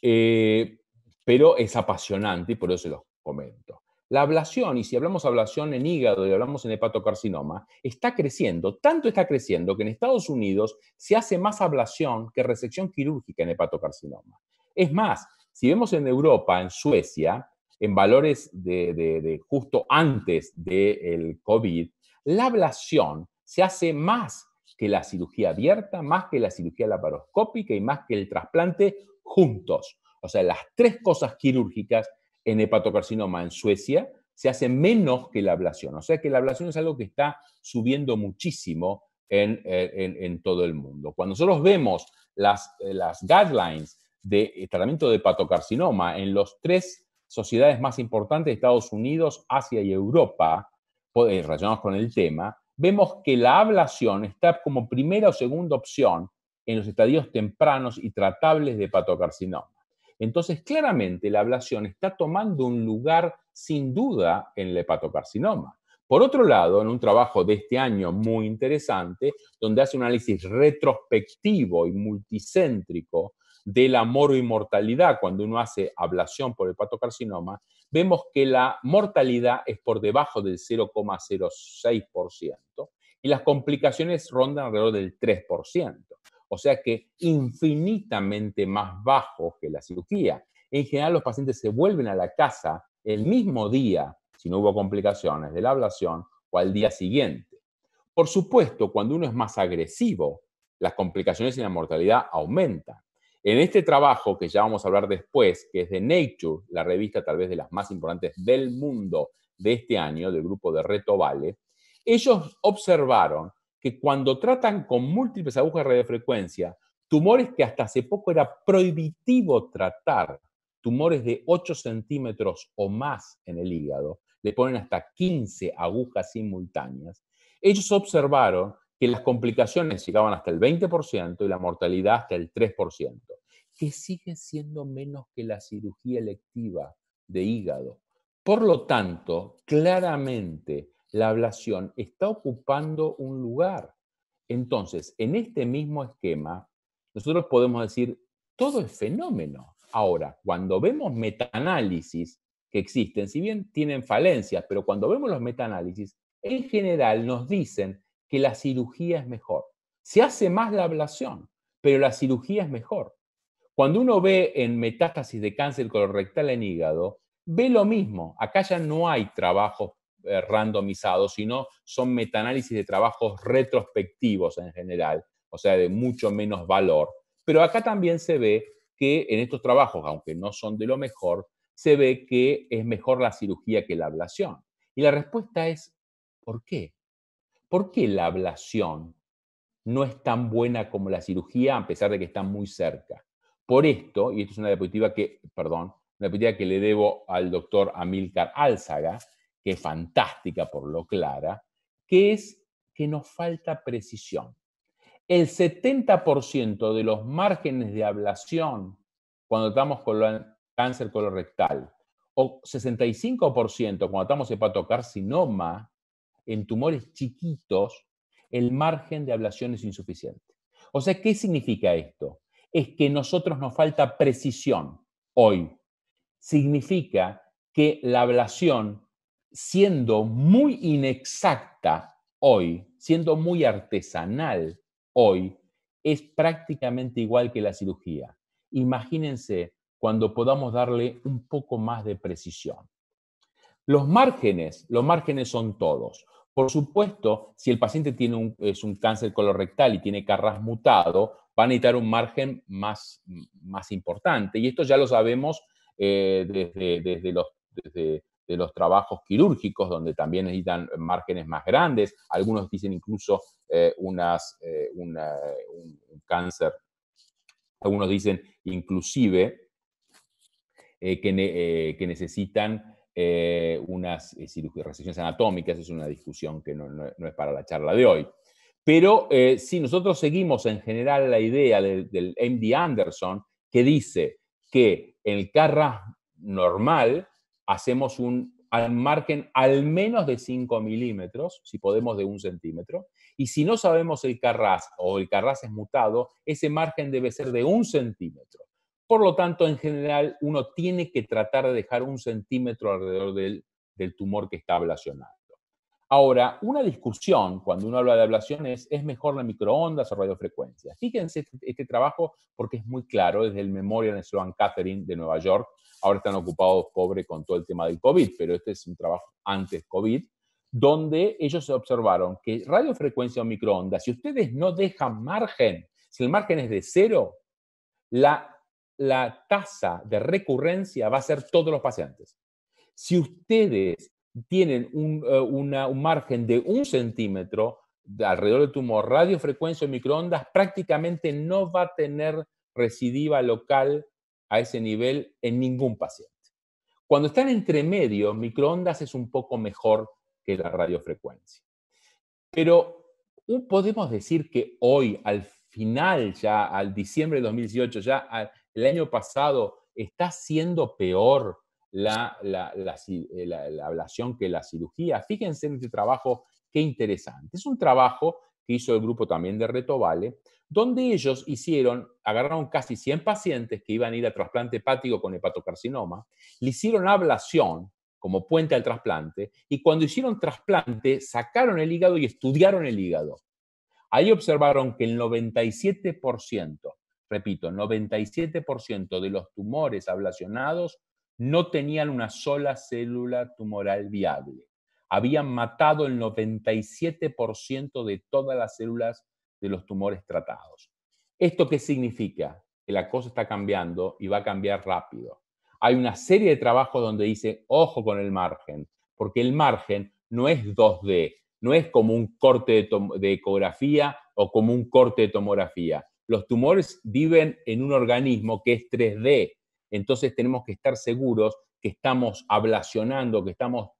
Eh, pero es apasionante y por eso se los comento. La ablación, y si hablamos ablación en hígado y hablamos en hepatocarcinoma, está creciendo, tanto está creciendo que en Estados Unidos se hace más ablación que resección quirúrgica en hepatocarcinoma. Es más, si vemos en Europa, en Suecia, en valores de, justo antes del COVID, la ablación se hace más que la cirugía abierta, más que la cirugía laparoscópica y más que el trasplante juntos. O sea, las tres cosas quirúrgicas en hepatocarcinoma en Suecia se hace menos que la ablación. O sea que la ablación es algo que está subiendo muchísimo en, eh, todo el mundo. Cuando nosotros vemos las, eh, las guidelines de eh, tratamiento de hepatocarcinoma en las tres sociedades más importantes Estados Unidos, Asia y Europa, relacionados con el tema, vemos que la ablación está como primera o segunda opción en los estadios tempranos y tratables de hepatocarcinoma. Entonces, claramente la ablación está tomando un lugar sin duda en el hepatocarcinoma. Por otro lado, en un trabajo de este año muy interesante, donde hace un análisis retrospectivo y multicéntrico de la moro y cuando uno hace ablación por hepatocarcinoma, vemos que la mortalidad es por debajo del 0,06% y las complicaciones rondan alrededor del 3% o sea que infinitamente más bajo que la cirugía. En general los pacientes se vuelven a la casa el mismo día, si no hubo complicaciones de la ablación, o al día siguiente. Por supuesto, cuando uno es más agresivo, las complicaciones y la mortalidad aumentan. En este trabajo, que ya vamos a hablar después, que es de Nature, la revista tal vez de las más importantes del mundo de este año, del grupo de Reto ellos observaron que cuando tratan con múltiples agujas de radiofrecuencia, tumores que hasta hace poco era prohibitivo tratar, tumores de 8 centímetros o más en el hígado, le ponen hasta 15 agujas simultáneas, ellos observaron que las complicaciones llegaban hasta el 20% y la mortalidad hasta el 3%, que sigue siendo menos que la cirugía electiva de hígado. Por lo tanto, claramente la ablación está ocupando un lugar. Entonces, en este mismo esquema, nosotros podemos decir, todo es fenómeno. Ahora, cuando vemos metaanálisis que existen, si bien tienen falencias, pero cuando vemos los metaanálisis, en general nos dicen que la cirugía es mejor. Se hace más la ablación, pero la cirugía es mejor. Cuando uno ve en metástasis de cáncer colorectal en hígado, ve lo mismo. Acá ya no hay trabajos eh, randomizados, sino son metaanálisis de trabajos retrospectivos en general, o sea, de mucho menos valor. Pero acá también se ve que en estos trabajos, aunque no son de lo mejor, se ve que es mejor la cirugía que la ablación. Y la respuesta es, ¿por qué? ¿Por qué la ablación no es tan buena como la cirugía, a pesar de que está muy cerca? Por esto, y esto es una diapositiva que, perdón, una diapositiva que le debo al doctor Amilcar Álzaga, que es fantástica por lo clara, que es que nos falta precisión. El 70% de los márgenes de ablación cuando estamos con cáncer colorectal o 65% cuando estamos hepatocarcinoma en tumores chiquitos, el margen de ablación es insuficiente. O sea, ¿qué significa esto? Es que nosotros nos falta precisión hoy. Significa que la ablación siendo muy inexacta hoy, siendo muy artesanal hoy, es prácticamente igual que la cirugía. Imagínense cuando podamos darle un poco más de precisión. Los márgenes, los márgenes son todos. Por supuesto, si el paciente tiene un, es un cáncer colorectal y tiene carras mutado, va a necesitar un margen más, más importante. Y esto ya lo sabemos eh, desde, los, de los trabajos quirúrgicos, donde también necesitan márgenes más grandes. Algunos dicen incluso eh, unas, eh, un, cáncer. Algunos dicen inclusive eh, que, necesitan unas cirugías, recesiones anatómicas. Es una discusión que no, es para la charla de hoy. Pero si nosotros seguimos en general la idea del, del MD Anderson, que dice que el carras normal hacemos un margen al menos de 5 milímetros, si podemos de un centímetro, y si no sabemos el Carras o el Carras es mutado, ese margen debe ser de un centímetro. Por lo tanto, en general, uno tiene que tratar de dejar un centímetro alrededor del, del tumor que está ablacionado. Ahora, una discusión cuando uno habla de ablaciones es, mejor la microondas o radiofrecuencia? Fíjense este, este, trabajo porque es muy claro, desde el Memorial de Sloan Kettering de Nueva York. Ahora están ocupados, pobre, con todo el tema del COVID, pero este es un trabajo antes COVID, donde ellos observaron que radiofrecuencia o microondas, si ustedes no dejan margen, si el margen es de cero, la, la tasa de recurrencia va a ser todos los pacientes. Si ustedes tienen eh, un, margen de un centímetro alrededor del tumor, radiofrecuencia o microondas, prácticamente no va a tener recidiva local a ese nivel en ningún paciente. Cuando están entre medio, microondas es un poco mejor que la radiofrecuencia. Pero podemos decir que hoy, al final, ya al diciembre de 2018, ya el año pasado, está siendo peor eh, la, ablación que la cirugía. Fíjense en este trabajo, qué interesante. Es un trabajo que hizo el grupo también de Reto donde ellos hicieron, agarraron casi 100 pacientes que iban a ir a trasplante hepático con hepatocarcinoma, le hicieron ablación como puente al trasplante, y cuando hicieron trasplante, sacaron el hígado y estudiaron el hígado. Ahí observaron que el 97%, repito, 97% de los tumores ablacionados no tenían una sola célula tumoral viable. Habían matado el 97% de todas las células de los tumores tratados. ¿Esto qué significa? Que la cosa está cambiando y va a cambiar rápido. Hay una serie de trabajos donde dice, ojo con el margen, porque el margen no es 2D, no es como un corte de, de ecografía o como un corte de tomografía. Los tumores viven en un organismo que es 3D, entonces tenemos que estar seguros que estamos ablacionando, que estamos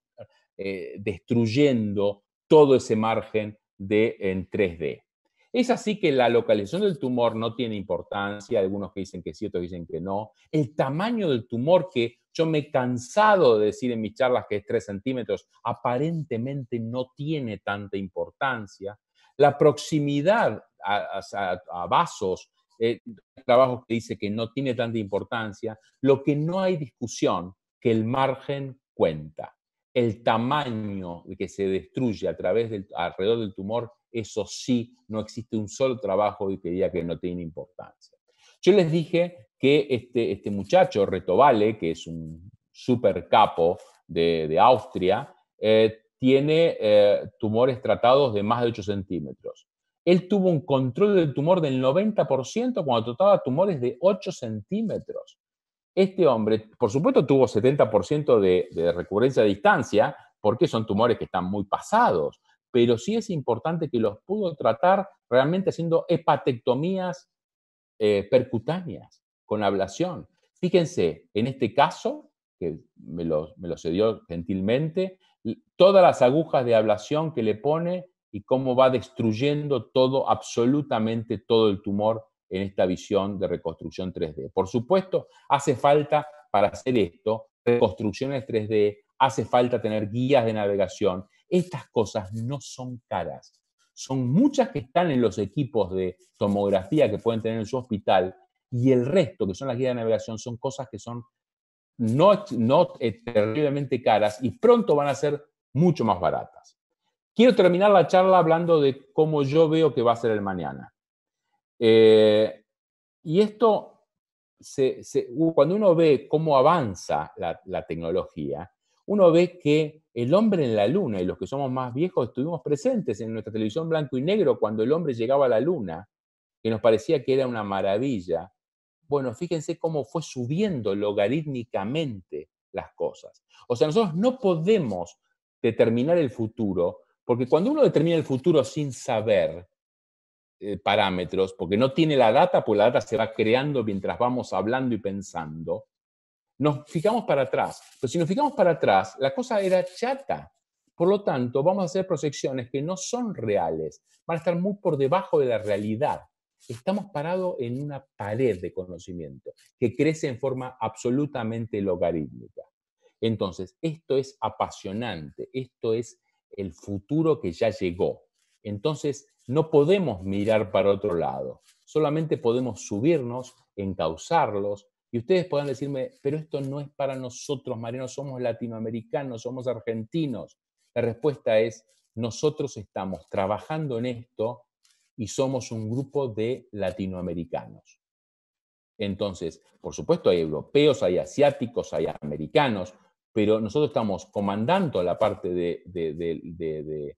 eh, destruyendo todo ese margen de, en 3D. Es así que la localización del tumor no tiene importancia, algunos que dicen que sí, otros dicen que no. El tamaño del tumor, que yo me he cansado de decir en mis charlas que es 3 centímetros, aparentemente no tiene tanta importancia. La proximidad a vasos eh, trabajos que dice que no tiene tanta importancia, lo que no hay discusión, que el margen cuenta. El tamaño que se destruye a través del, alrededor del tumor, eso sí, no existe un solo trabajo que diga que no tiene importancia. Yo les dije que este, este muchacho, Retovale, que es un super capo de, Austria, eh, tiene eh, tumores tratados de más de 8 centímetros. Él tuvo un control del tumor del 90% cuando trataba tumores de 8 centímetros. Este hombre, por supuesto, tuvo 70% de, recurrencia a distancia, porque son tumores que están muy pasados, pero sí es importante que los pudo tratar realmente haciendo hepatectomías eh, percutáneas con ablación. Fíjense, en este caso, que me me lo cedió gentilmente, todas las agujas de ablación que le pone y cómo va destruyendo todo, absolutamente todo el tumor en esta visión de reconstrucción 3D. Por supuesto, hace falta para hacer esto reconstrucciones 3D, hace falta tener guías de navegación. Estas cosas no son caras. Son muchas que están en los equipos de tomografía que pueden tener en su hospital y el resto, que son las guías de navegación, son cosas que son no, terriblemente caras y pronto van a ser mucho más baratas. Quiero terminar la charla hablando de cómo yo veo que va a ser el mañana. Eh, y esto, cuando uno ve cómo avanza la, tecnología, uno ve que el hombre en la luna y los que somos más viejos estuvimos presentes en nuestra televisión blanco y negro cuando el hombre llegaba a la luna, que nos parecía que era una maravilla. Bueno, fíjense cómo fue subiendo logarítmicamente las cosas. O sea, nosotros no podemos determinar el futuro, porque cuando uno determina el futuro sin saber eh, parámetros, porque no tiene la data, pues la data se va creando mientras vamos hablando y pensando, nos fijamos para atrás. Pero si nos fijamos para atrás, la cosa era chata. Por lo tanto, vamos a hacer proyecciones que no son reales, van a estar muy por debajo de la realidad. Estamos parados en una pared de conocimiento que crece en forma absolutamente logarítmica. Entonces, esto es apasionante, esto es el futuro que ya llegó. Entonces, no podemos mirar para otro lado, solamente podemos subirnos, encauzarlos, y ustedes puedan decirme, pero esto no es para nosotros, Mariano, somos latinoamericanos, somos argentinos. La respuesta es, nosotros estamos trabajando en esto y somos un grupo de latinoamericanos. Entonces, por supuesto, hay europeos, hay asiáticos, hay americanos, pero nosotros estamos comandando la parte de,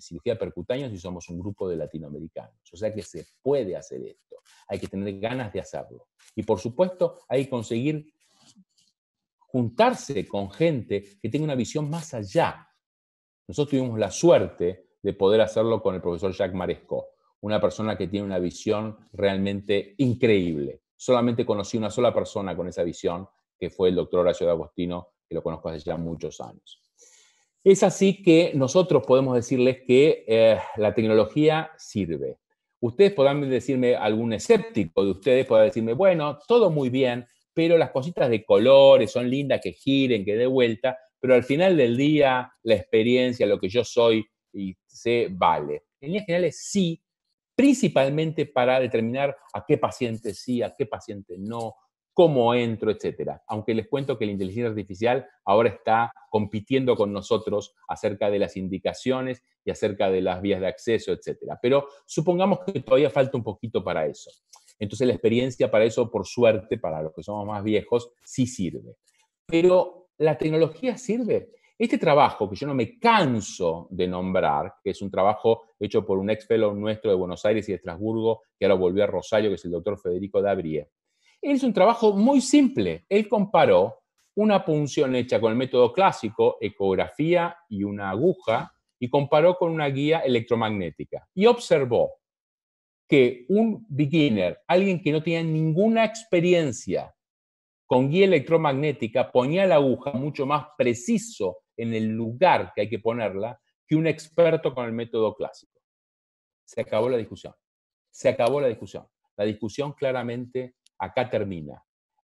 cirugía percutánea y somos un grupo de latinoamericanos. O sea que se puede hacer esto, hay que tener ganas de hacerlo. Y por supuesto hay que conseguir juntarse con gente que tenga una visión más allá. Nosotros tuvimos la suerte de poder hacerlo con el profesor Jacques Maresco, una persona que tiene una visión realmente increíble. Solamente conocí una sola persona con esa visión, que fue el doctor Horacio de Agostino, que lo conozco hace ya muchos años. Es así que nosotros podemos decirles que eh, la tecnología sirve. Ustedes podrán decirme, algún escéptico de ustedes podrá decirme, bueno, todo muy bien, pero las cositas de colores son lindas, que giren, que dé vuelta, pero al final del día la experiencia, lo que yo soy, y se vale. En líneas generales sí, principalmente para determinar a qué paciente sí, a qué paciente no, cómo entro, etcétera. Aunque les cuento que la inteligencia artificial ahora está compitiendo con nosotros acerca de las indicaciones y acerca de las vías de acceso, etcétera. Pero supongamos que todavía falta un poquito para eso. Entonces la experiencia para eso, por suerte, para los que somos más viejos, sí sirve. Pero la tecnología sirve. Este trabajo que yo no me canso de nombrar, que es un trabajo hecho por un ex fellow nuestro de Buenos Aires y de Estrasburgo, que ahora volvió a Rosario, que es el doctor Federico Dabrie, Hizo un trabajo muy simple. Él comparó una punción hecha con el método clásico, ecografía y una aguja, y comparó con una guía electromagnética. Y observó que un beginner, alguien que no tenía ninguna experiencia con guía electromagnética, ponía la aguja mucho más preciso en el lugar que hay que ponerla que un experto con el método clásico. Se acabó la discusión. Se acabó la discusión. La discusión claramente acá termina.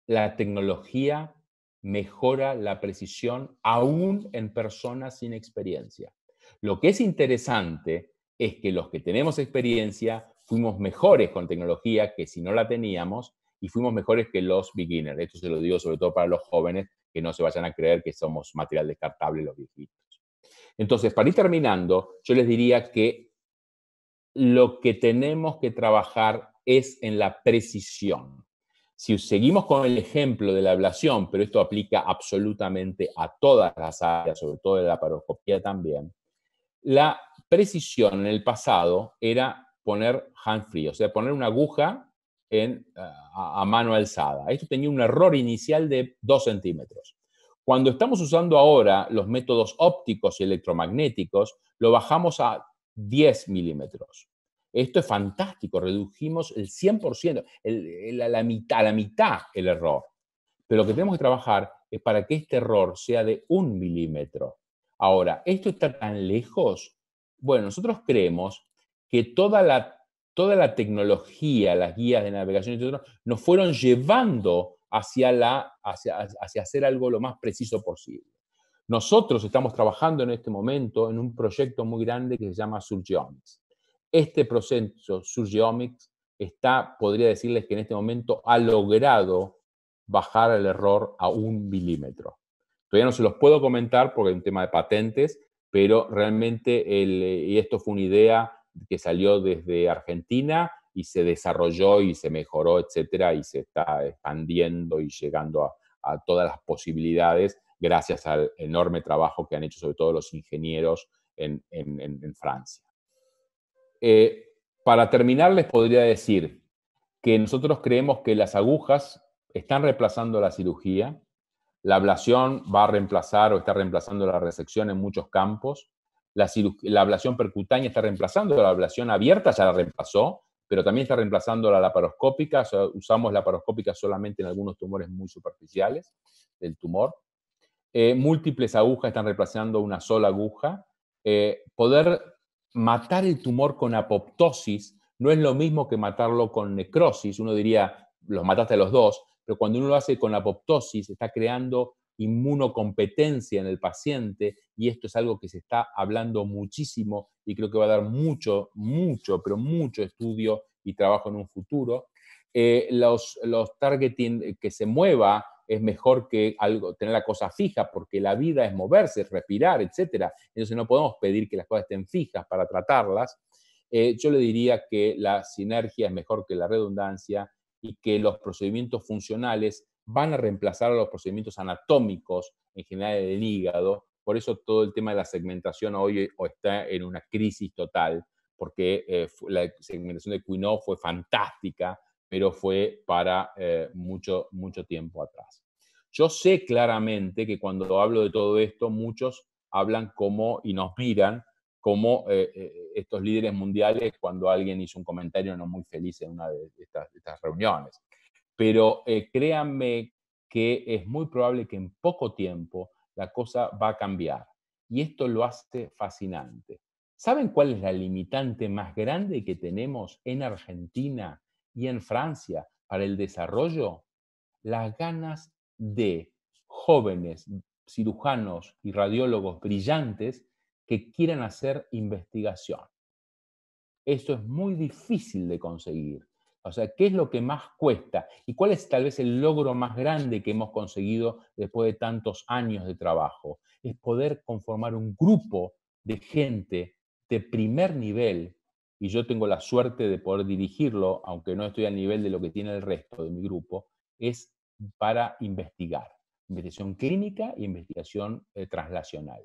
La tecnología mejora la precisión aún en personas sin experiencia. Lo que es interesante es que los que tenemos experiencia fuimos mejores con tecnología que si no la teníamos y fuimos mejores que los beginners. Esto se lo digo sobre todo para los jóvenes que no se vayan a creer que somos material descartable los viejitos. Entonces, para ir terminando, yo les diría que lo que tenemos que trabajar es en la precisión si seguimos con el ejemplo de la ablación, pero esto aplica absolutamente a todas las áreas, sobre todo de la paroscopía también, la precisión en el pasado era poner hand free, o sea, poner una aguja eh, a, a mano alzada. Esto tenía un error inicial de 2 centímetros. Cuando estamos usando ahora los métodos ópticos y electromagnéticos, lo bajamos a 10 milímetros. Esto es fantástico, redujimos el 100%, el, la, mitad, la mitad el error. Pero lo que tenemos que trabajar es para que este error sea de un milímetro. Ahora, ¿esto está tan lejos? Bueno, nosotros creemos que toda la, toda la tecnología, las guías de navegación, etc., nos fueron llevando hacia, hacia, hacer algo lo más preciso posible. Nosotros estamos trabajando en este momento en un proyecto muy grande que se llama Surgeons. Este proceso, Surgeomics, está, podría decirles que en este momento ha logrado bajar el error a un milímetro. Todavía no se los puedo comentar porque es un tema de patentes, pero realmente, y esto fue una idea que salió desde Argentina y se desarrolló y se mejoró, etcétera, y se está expandiendo y llegando a, todas las posibilidades gracias al enorme trabajo que han hecho sobre todo los ingenieros en Francia. Eh, para terminar, les podría decir que nosotros creemos que las agujas están reemplazando la cirugía, la ablación va a reemplazar o está reemplazando la resección en muchos campos, la, ablación percutánea está reemplazando la ablación abierta, ya la reemplazó, pero también está reemplazando la laparoscópica, o usamos laparoscópica solamente en algunos tumores muy superficiales del tumor. Eh, múltiples agujas están reemplazando una sola aguja. Eh, poder matar el tumor con apoptosis no es lo mismo que matarlo con necrosis. Uno diría, los mataste a los dos, pero cuando uno lo hace con apoptosis, está creando inmunocompetencia en el paciente y esto es algo que se está hablando muchísimo y creo que va a dar mucho, mucho, pero mucho estudio y trabajo en un futuro. Eh, los targeting eh, que se mueva es mejor que algo, tener la cosa fija, porque la vida es moverse, respirar, etc. Entonces no podemos pedir que las cosas estén fijas para tratarlas. Eh, yo le diría que la sinergia es mejor que la redundancia y que los procedimientos funcionales van a reemplazar a los procedimientos anatómicos, en general del hígado. Por eso todo el tema de la segmentación hoy eh, está en una crisis total, porque eh, la segmentación de Quinó fue fantástica, pero fue para eh, mucho, mucho tiempo atrás. Yo sé claramente que cuando hablo de todo esto, muchos hablan como y nos miran como eh, eh, estos líderes mundiales cuando alguien hizo un comentario no muy feliz en una de estas, reuniones. Pero créanme que es muy probable que en poco tiempo la cosa va a cambiar. Y esto lo hace fascinante. ¿Saben cuál es la limitante más grande que tenemos en Argentina y en Francia para el desarrollo, las ganas de jóvenes cirujanos y radiólogos brillantes que quieran hacer investigación. Esto es muy difícil de conseguir. O sea, ¿qué es lo que más cuesta? ¿Y cuál es tal vez el logro más grande que hemos conseguido después de tantos años de trabajo? Es poder conformar un grupo de gente de primer nivel y yo tengo la suerte de poder dirigirlo, aunque no estoy al nivel de lo que tiene el resto de mi grupo, es para investigar, investigación clínica y e investigación eh, translacional.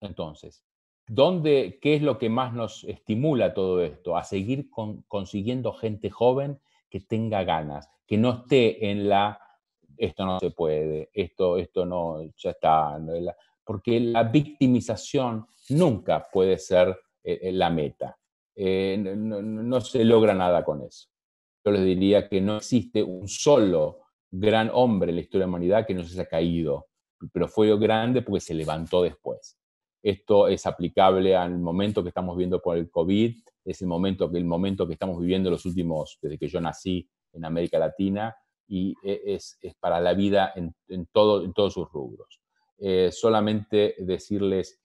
Entonces, ¿dónde, ¿qué es lo que más nos estimula todo esto? A seguir consiguiendo gente joven que tenga ganas, que no esté en la, esto no se puede, esto, esto no, ya está, porque la victimización nunca puede ser eh, eh, la meta. Eh, no, se logra nada con eso. Yo les diría que no existe un solo gran hombre en la historia de la humanidad que no se haya caído, pero fue grande porque se levantó después. Esto es aplicable al momento que estamos viendo por el COVID, es el momento, el momento que estamos viviendo los últimos, desde que yo nací en América Latina, y e, es, para la vida en, en todos sus rubros. Eh, solamente decirles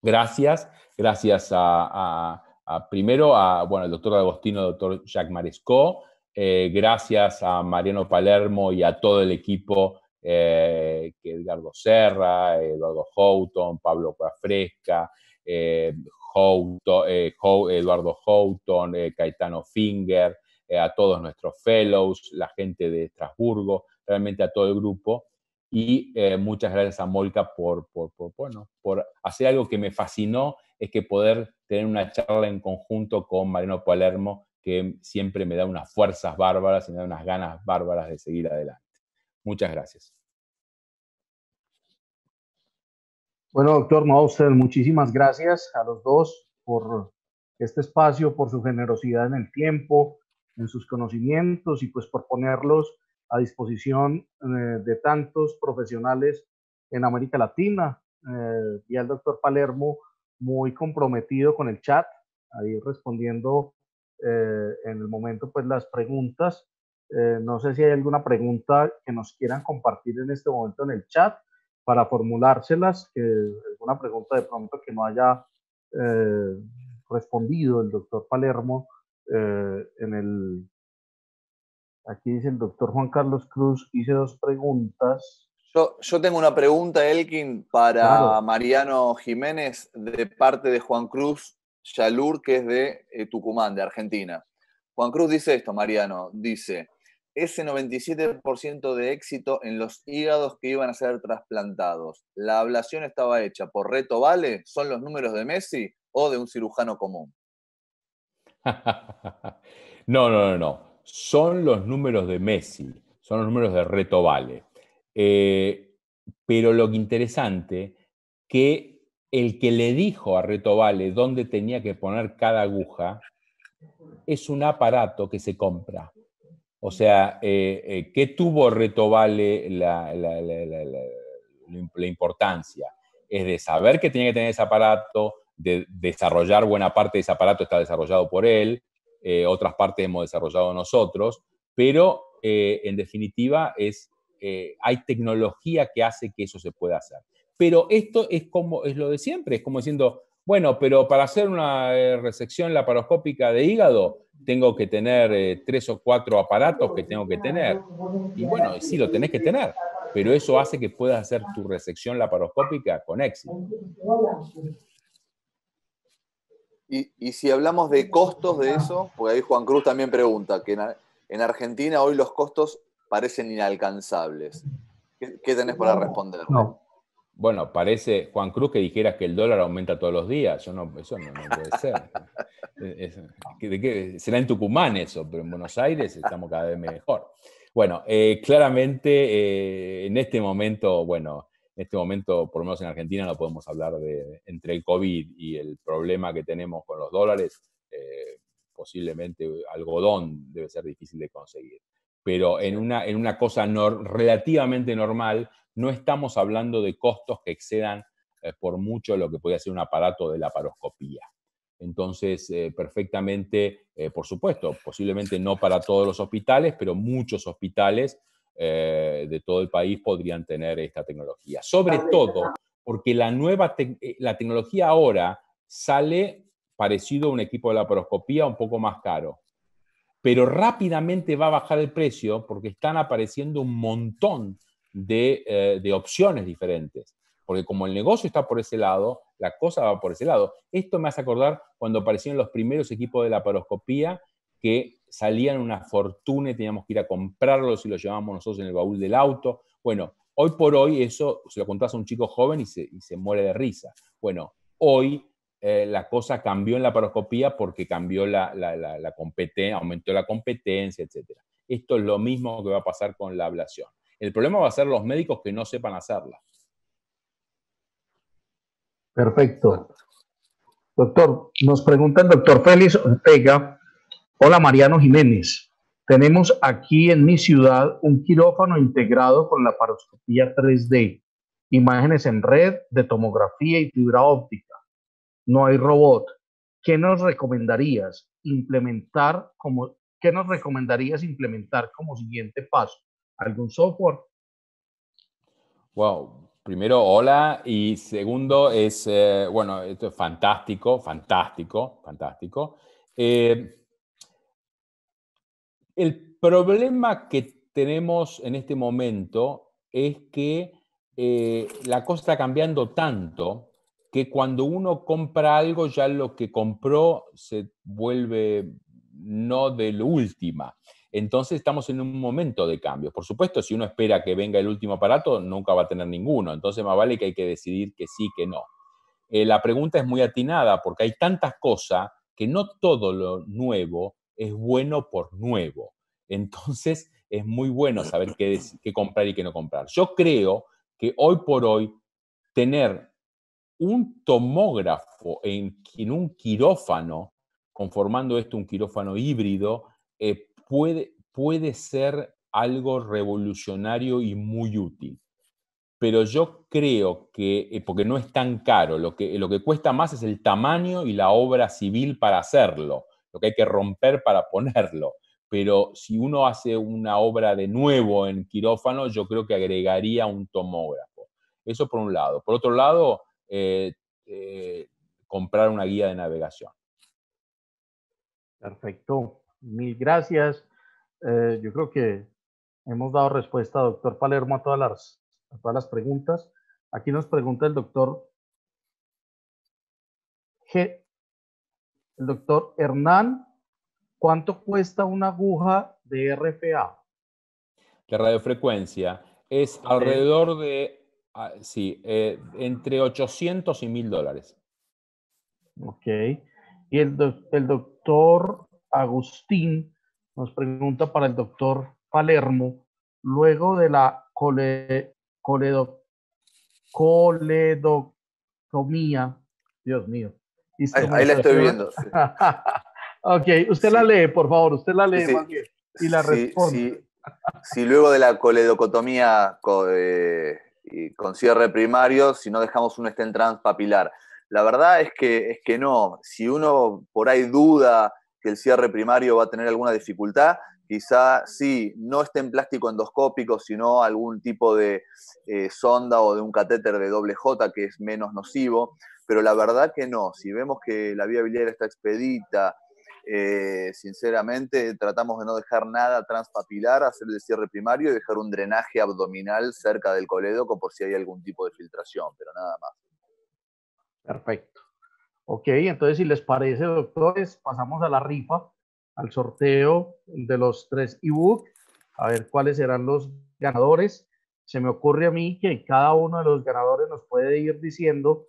gracias, gracias a primero a, bueno, al doctor Agostino, al doctor Jacques Marescó, eh, gracias a Mariano Palermo y a todo el equipo, eh, que Edgardo Serra, Eduardo Houghton, Pablo Coafresca, eh, Eduardo Houghton, Caetano Finger, a todos nuestros fellows, la gente de Estrasburgo, realmente a todo el grupo. Y eh, muchas gracias a Molca por, bueno, por hacer algo que me fascinó, es que poder tener una charla en conjunto con Marino Palermo, que siempre me da unas fuerzas bárbaras y me da unas ganas bárbaras de seguir adelante. Muchas gracias. Bueno, doctor Mauser, muchísimas gracias a los dos por este espacio, por su generosidad en el tiempo, en sus conocimientos y pues por ponerlos a disposición eh, de tantos profesionales en América Latina. Eh, y al doctor Palermo muy comprometido con el chat, ahí respondiendo eh, en el momento pues las preguntas. no sé si hay alguna pregunta que nos quieran compartir en este momento en el chat para formulárselas, que alguna pregunta de pronto que no haya respondido el doctor Palermo en el Aquí dice el doctor Juan Carlos Cruz, hice dos preguntas. Yo, tengo una pregunta, Elkin, para Mariano Jiménez de parte de Juan Cruz Chalur que es de eh, Tucumán, de Argentina. Juan Cruz dice esto, Mariano, dice, ese 97% de éxito en los hígados que iban a ser trasplantados, ¿la ablación estaba hecha por reto vale? ¿Son los números de Messi o de un cirujano común? no, no, no, no son los números de Messi, son los números de Reto Vale. Eh, pero lo interesante que el que le dijo a Reto Vale dónde tenía que poner cada aguja es un aparato que se compra. O sea, eh, eh, ¿qué tuvo Reto Vale la, la importancia? Es de saber que tenía que tener ese aparato, de desarrollar buena parte de ese aparato está desarrollado por él, eh, otras partes hemos desarrollado nosotros, pero eh, en definitiva es, eh, hay tecnología que hace que eso se pueda hacer. Pero esto es como es lo de siempre, es como diciendo, bueno, pero para hacer una resección laparoscópica de hígado tengo que tener tres o cuatro aparatos que tengo que tener. Y bueno, sí, lo tenés que tener, pero eso hace que puedas hacer tu resección laparoscópica con éxito. Y, si hablamos de costos de eso, porque ahí Juan Cruz también pregunta, que en, Argentina hoy los costos parecen inalcanzables. ¿Qué, tenés para responder? Bueno, parece Juan Cruz que dijeras que el dólar aumenta todos los días. Yo eso no, puede ser. será en Tucumán eso, pero en Buenos Aires estamos cada vez mejor. Bueno, eh, claramente eh, en este momento, bueno, en este momento, por lo menos en Argentina, no podemos hablar de, entre el COVID y el problema que tenemos con los dólares, eh, posiblemente algodón debe ser difícil de conseguir. Pero en una, cosa relativamente normal, no estamos hablando de costos que excedan eh, por mucho lo que podría ser un aparato de la paroscopía. Entonces, eh, perfectamente, por supuesto, posiblemente no para todos los hospitales, pero muchos hospitales eh, de todo el país podrían tener esta tecnología. Sobre todo porque la nueva eh, la tecnología ahora sale parecido a un equipo de laparoscopía un poco más caro, pero rápidamente va a bajar el precio porque están apareciendo un montón de, eh, de opciones diferentes. Porque como el negocio está por ese lado, la cosa va por ese lado. Esto me hace acordar cuando aparecieron los primeros equipos de laparoscopía que salían una fortuna y teníamos que ir a comprarlos y los llevábamos nosotros en el baúl del auto. Bueno, hoy por hoy eso se lo contás a un chico joven y se, muere de risa. Bueno, hoy eh, la cosa cambió en la paroscopía porque cambió la, competencia, aumentó la competencia, etc. Esto es lo mismo que va a pasar con la ablación. El problema va a ser los médicos que no sepan hacerla. Perfecto. Doctor, nos preguntan, doctor Félix Ortega, Hola Mariano Jiménez. Tenemos aquí en mi ciudad un quirófano integrado con la paroscopía 3D, imágenes en red de tomografía y fibra óptica. No hay robot. ¿Qué nos recomendarías implementar como qué nos recomendarías implementar como siguiente paso? ¿Algún software? Wow, primero, hola. Y segundo, es, eh, bueno, esto es fantástico, fantástico, fantástico. Eh, el problema que tenemos en este momento es que eh, la cosa está cambiando tanto que cuando uno compra algo ya lo que compró se vuelve no de lo última. Entonces estamos en un momento de cambio. Por supuesto, si uno espera que venga el último aparato, nunca va a tener ninguno. Entonces más vale que hay que decidir que sí, que no. Eh, la pregunta es muy atinada porque hay tantas cosas que no todo lo nuevo es bueno por nuevo. Entonces, es muy bueno saber qué, comprar y qué no comprar. Yo creo que hoy por hoy tener un tomógrafo en, en un quirófano, conformando esto un quirófano híbrido, eh, puede, puede ser algo revolucionario y muy útil. Pero yo creo que, eh, porque no es tan caro, lo que cuesta más es el tamaño y la obra civil para hacerlo lo que hay que romper para ponerlo. Pero si uno hace una obra de nuevo en quirófano, yo creo que agregaría un tomógrafo. Eso por un lado. Por otro lado, eh, eh, comprar una guía de navegación. Perfecto. Mil gracias. Eh, yo creo que hemos dado respuesta, doctor Palermo, a todas las, a todas las preguntas. Aquí nos pregunta el doctor G. El doctor Hernán, ¿cuánto cuesta una aguja de RFA? La radiofrecuencia es alrededor de, ah, sí, eh, entre 800 y 1000 dólares. Ok. Y el, doctor Agustín nos pregunta para el doctor Palermo, luego de la cole, coledo, Dios mío, Ahí, la estoy viendo. ok, usted la lee, por favor, usted la lee y la responde. Si luego de la coledocotomía eh, con, cierre primario, si no dejamos un trans transpapilar. La verdad es que, es que no. Si uno por ahí duda que el cierre primario va a tener alguna dificultad, quizá sí, no esté en plástico endoscópico, sino algún tipo de eh, sonda o de un catéter de doble J que es menos nocivo pero la verdad que no. Si vemos que la vía está expedita, eh, sinceramente tratamos de no dejar nada transpapilar, hacer el cierre primario y dejar un drenaje abdominal cerca del colédoco por si hay algún tipo de filtración, pero nada más. Perfecto. Ok, entonces si les parece, doctores, pasamos a la rifa, al sorteo de los tres ebook, a ver cuáles serán los ganadores. Se me ocurre a mí que cada uno de los ganadores nos puede ir diciendo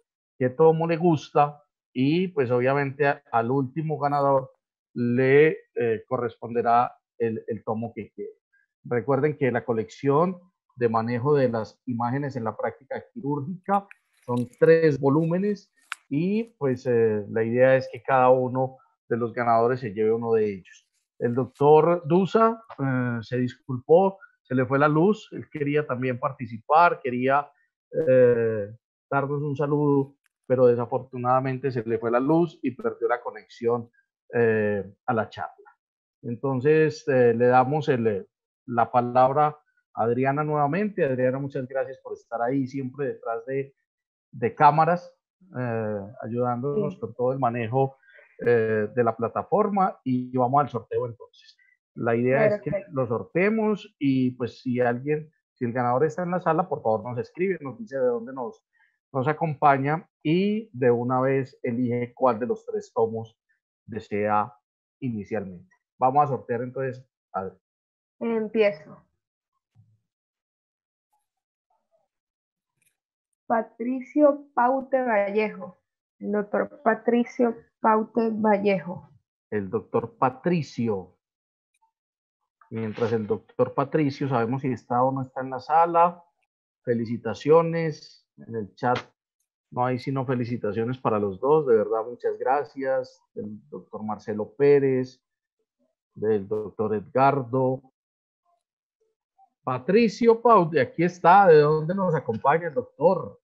que le gusta y pues obviamente al último ganador le eh, corresponderá el, tomo que quede. Recuerden que la colección de manejo de las imágenes en la práctica quirúrgica son tres volúmenes y pues eh, la idea es que cada uno de los ganadores se lleve uno de ellos. El doctor Dusa eh, se disculpó, se le fue la luz, él quería también participar, quería darnos un saludo pero desafortunadamente se le fue la luz y perdió la conexión eh, a la charla. Entonces, eh, le damos eh, la palabra a Adriana nuevamente. Adriana, muchas gracias por estar ahí siempre detrás de, cámaras, ayudándonos con todo el manejo de la plataforma y vamos al sorteo entonces. La idea es que lo sorteemos y pues si alguien, si el ganador está en la sala, por favor nos escribe, nos dice de dónde nos, nos acompaña y de una vez elige cuál de los tres tomos desea inicialmente. Vamos a sortear entonces. Empiezo. Patricio Paute Vallejo. El doctor Patricio Paute Vallejo. El doctor Patricio. Mientras el doctor Patricio, sabemos si está o no está en la sala. Felicitaciones en el chat no hay sino felicitaciones para los dos, de verdad, muchas gracias, el doctor Marcelo Pérez, del doctor Edgardo. Patricio de aquí está, ¿de dónde nos acompaña el doctor?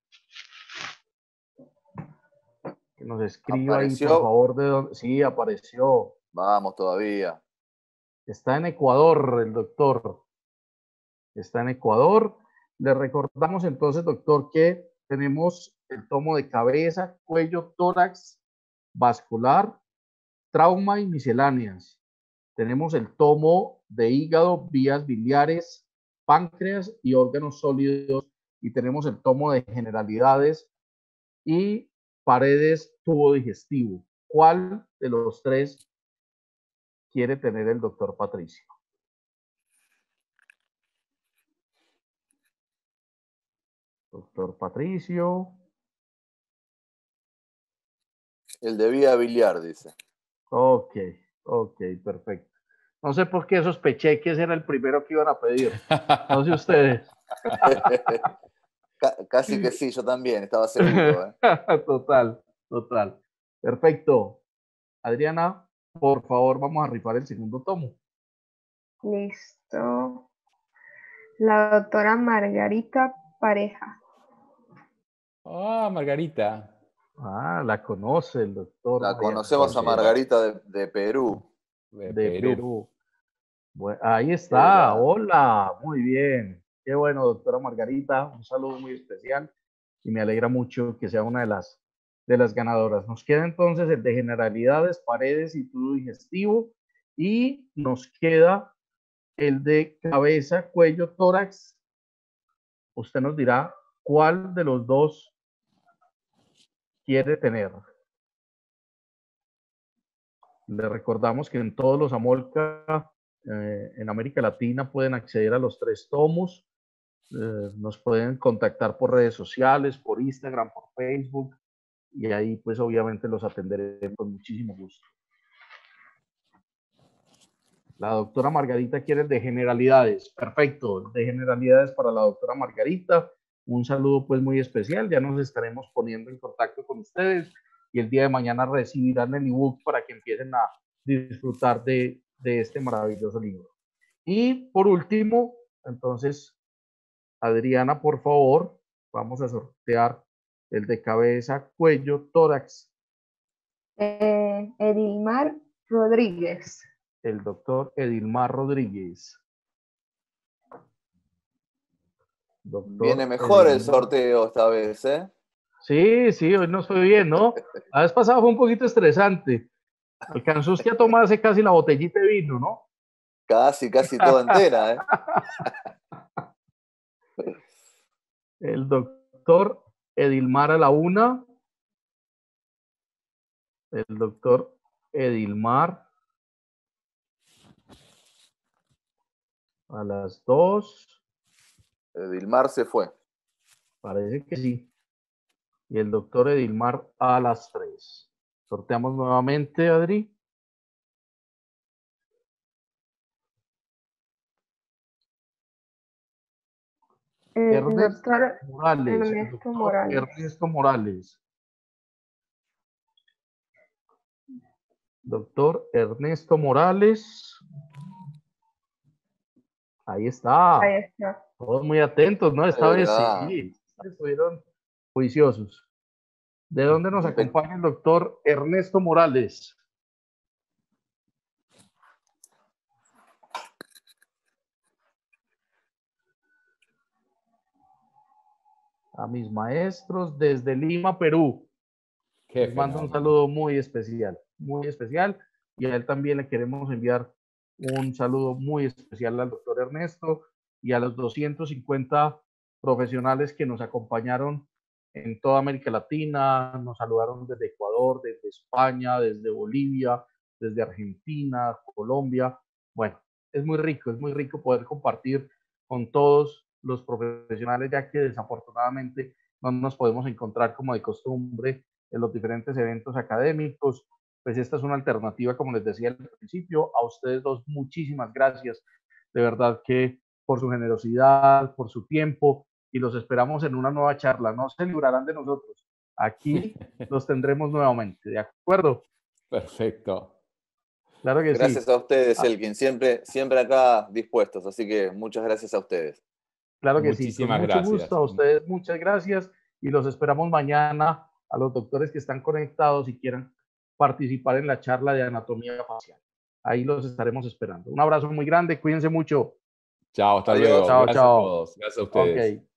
Que nos escriba ahí, por favor, de dónde. Sí, apareció. Vamos todavía. Está en Ecuador el doctor. Está en Ecuador. Le recordamos entonces, doctor, que tenemos el tomo de cabeza, cuello, tórax, vascular, trauma y misceláneas. Tenemos el tomo de hígado, vías biliares, páncreas y órganos sólidos. Y tenemos el tomo de generalidades y paredes, tubo digestivo. ¿Cuál de los tres quiere tener el doctor Patricio? Doctor Patricio. El de Vía Biliar, dice. Ok, ok, perfecto. No sé por qué sospeché que ese era el primero que iban a pedir. No sé ustedes. Casi que sí, yo también, estaba seguro. ¿eh? Total, total. Perfecto. Adriana, por favor, vamos a rifar el segundo tomo. Listo. La doctora Margarita Pareja. Ah, Margarita. Ah, la conoce el doctor. La conocemos a Margarita de, Perú. De, Perú. ahí está, hola, muy bien. Qué bueno, doctora Margarita, un saludo muy especial y me alegra mucho que sea una de las, de las ganadoras. Nos queda entonces el de generalidades, paredes y tubo digestivo y nos queda el de cabeza, cuello, tórax. Usted nos dirá ¿Cuál de los dos quiere tener? Le recordamos que en todos los Amolca eh, en América Latina pueden acceder a los tres tomos. Eh, nos pueden contactar por redes sociales, por Instagram, por Facebook. Y ahí pues obviamente los atenderemos con muchísimo gusto. La doctora Margarita quiere de generalidades. Perfecto, de generalidades para la doctora Margarita un saludo pues muy especial. Ya nos estaremos poniendo en contacto con ustedes y el día de mañana recibirán el ebook para que empiecen a disfrutar de, este maravilloso libro. Y por último, entonces, Adriana, por favor, vamos a sortear el de cabeza, cuello, tórax. Eh, Edilmar Rodríguez. El doctor Edilmar Rodríguez. Viene mejor el eh, sorteo esta vez, ¿eh? Sí, sí, hoy nos fue bien, ¿no? La vez pasada fue un poquito estresante. Alcanzó usted a tomarse casi la botellita de vino, ¿no? Casi, casi toda entera, ¿eh? El doctor Edilmar a la una. El doctor Edilmar a las dos. Edilmar se fue. Parece que sí. Y el doctor Edilmar a las tres Sorteamos nuevamente, Adri. Ernesto, Morales, Ernesto Morales. Ernesto Morales. Doctor Ernesto Morales. Ahí está. Ahí está. Todos muy atentos, ¿no? Esta vez sí, estuvieron juiciosos. ¿De dónde nos acompaña el doctor Ernesto Morales? A mis maestros desde Lima, Perú. Que Les mando un saludo muy especial, muy especial. Y a él también le queremos enviar un saludo muy especial al doctor Ernesto y a los 250 profesionales que nos acompañaron en toda América Latina, nos saludaron desde Ecuador, desde España, desde Bolivia, desde Argentina, Colombia. Bueno, es muy rico, es muy rico poder compartir con todos los profesionales, ya que desafortunadamente no nos podemos encontrar como de costumbre en los diferentes eventos académicos. Pues esta es una alternativa, como les decía al principio. A ustedes dos, muchísimas gracias. De verdad que por su generosidad, por su tiempo y los esperamos en una nueva charla. No se librarán de nosotros. Aquí los tendremos nuevamente, ¿de acuerdo? Perfecto. Claro que gracias a ustedes, ah. Elkin. Siempre, siempre acá dispuestos. Así que muchas gracias a ustedes. Claro que sí. Con mucho gusto a ustedes. Muchas gracias. Y los esperamos mañana a los doctores que están conectados y quieran participar en la charla de anatomía facial. Ahí los estaremos esperando. Un abrazo muy grande. Cuídense mucho. Chao, hasta luego. Chao, Gracias chao. A todos. Gracias a ustedes. Okay.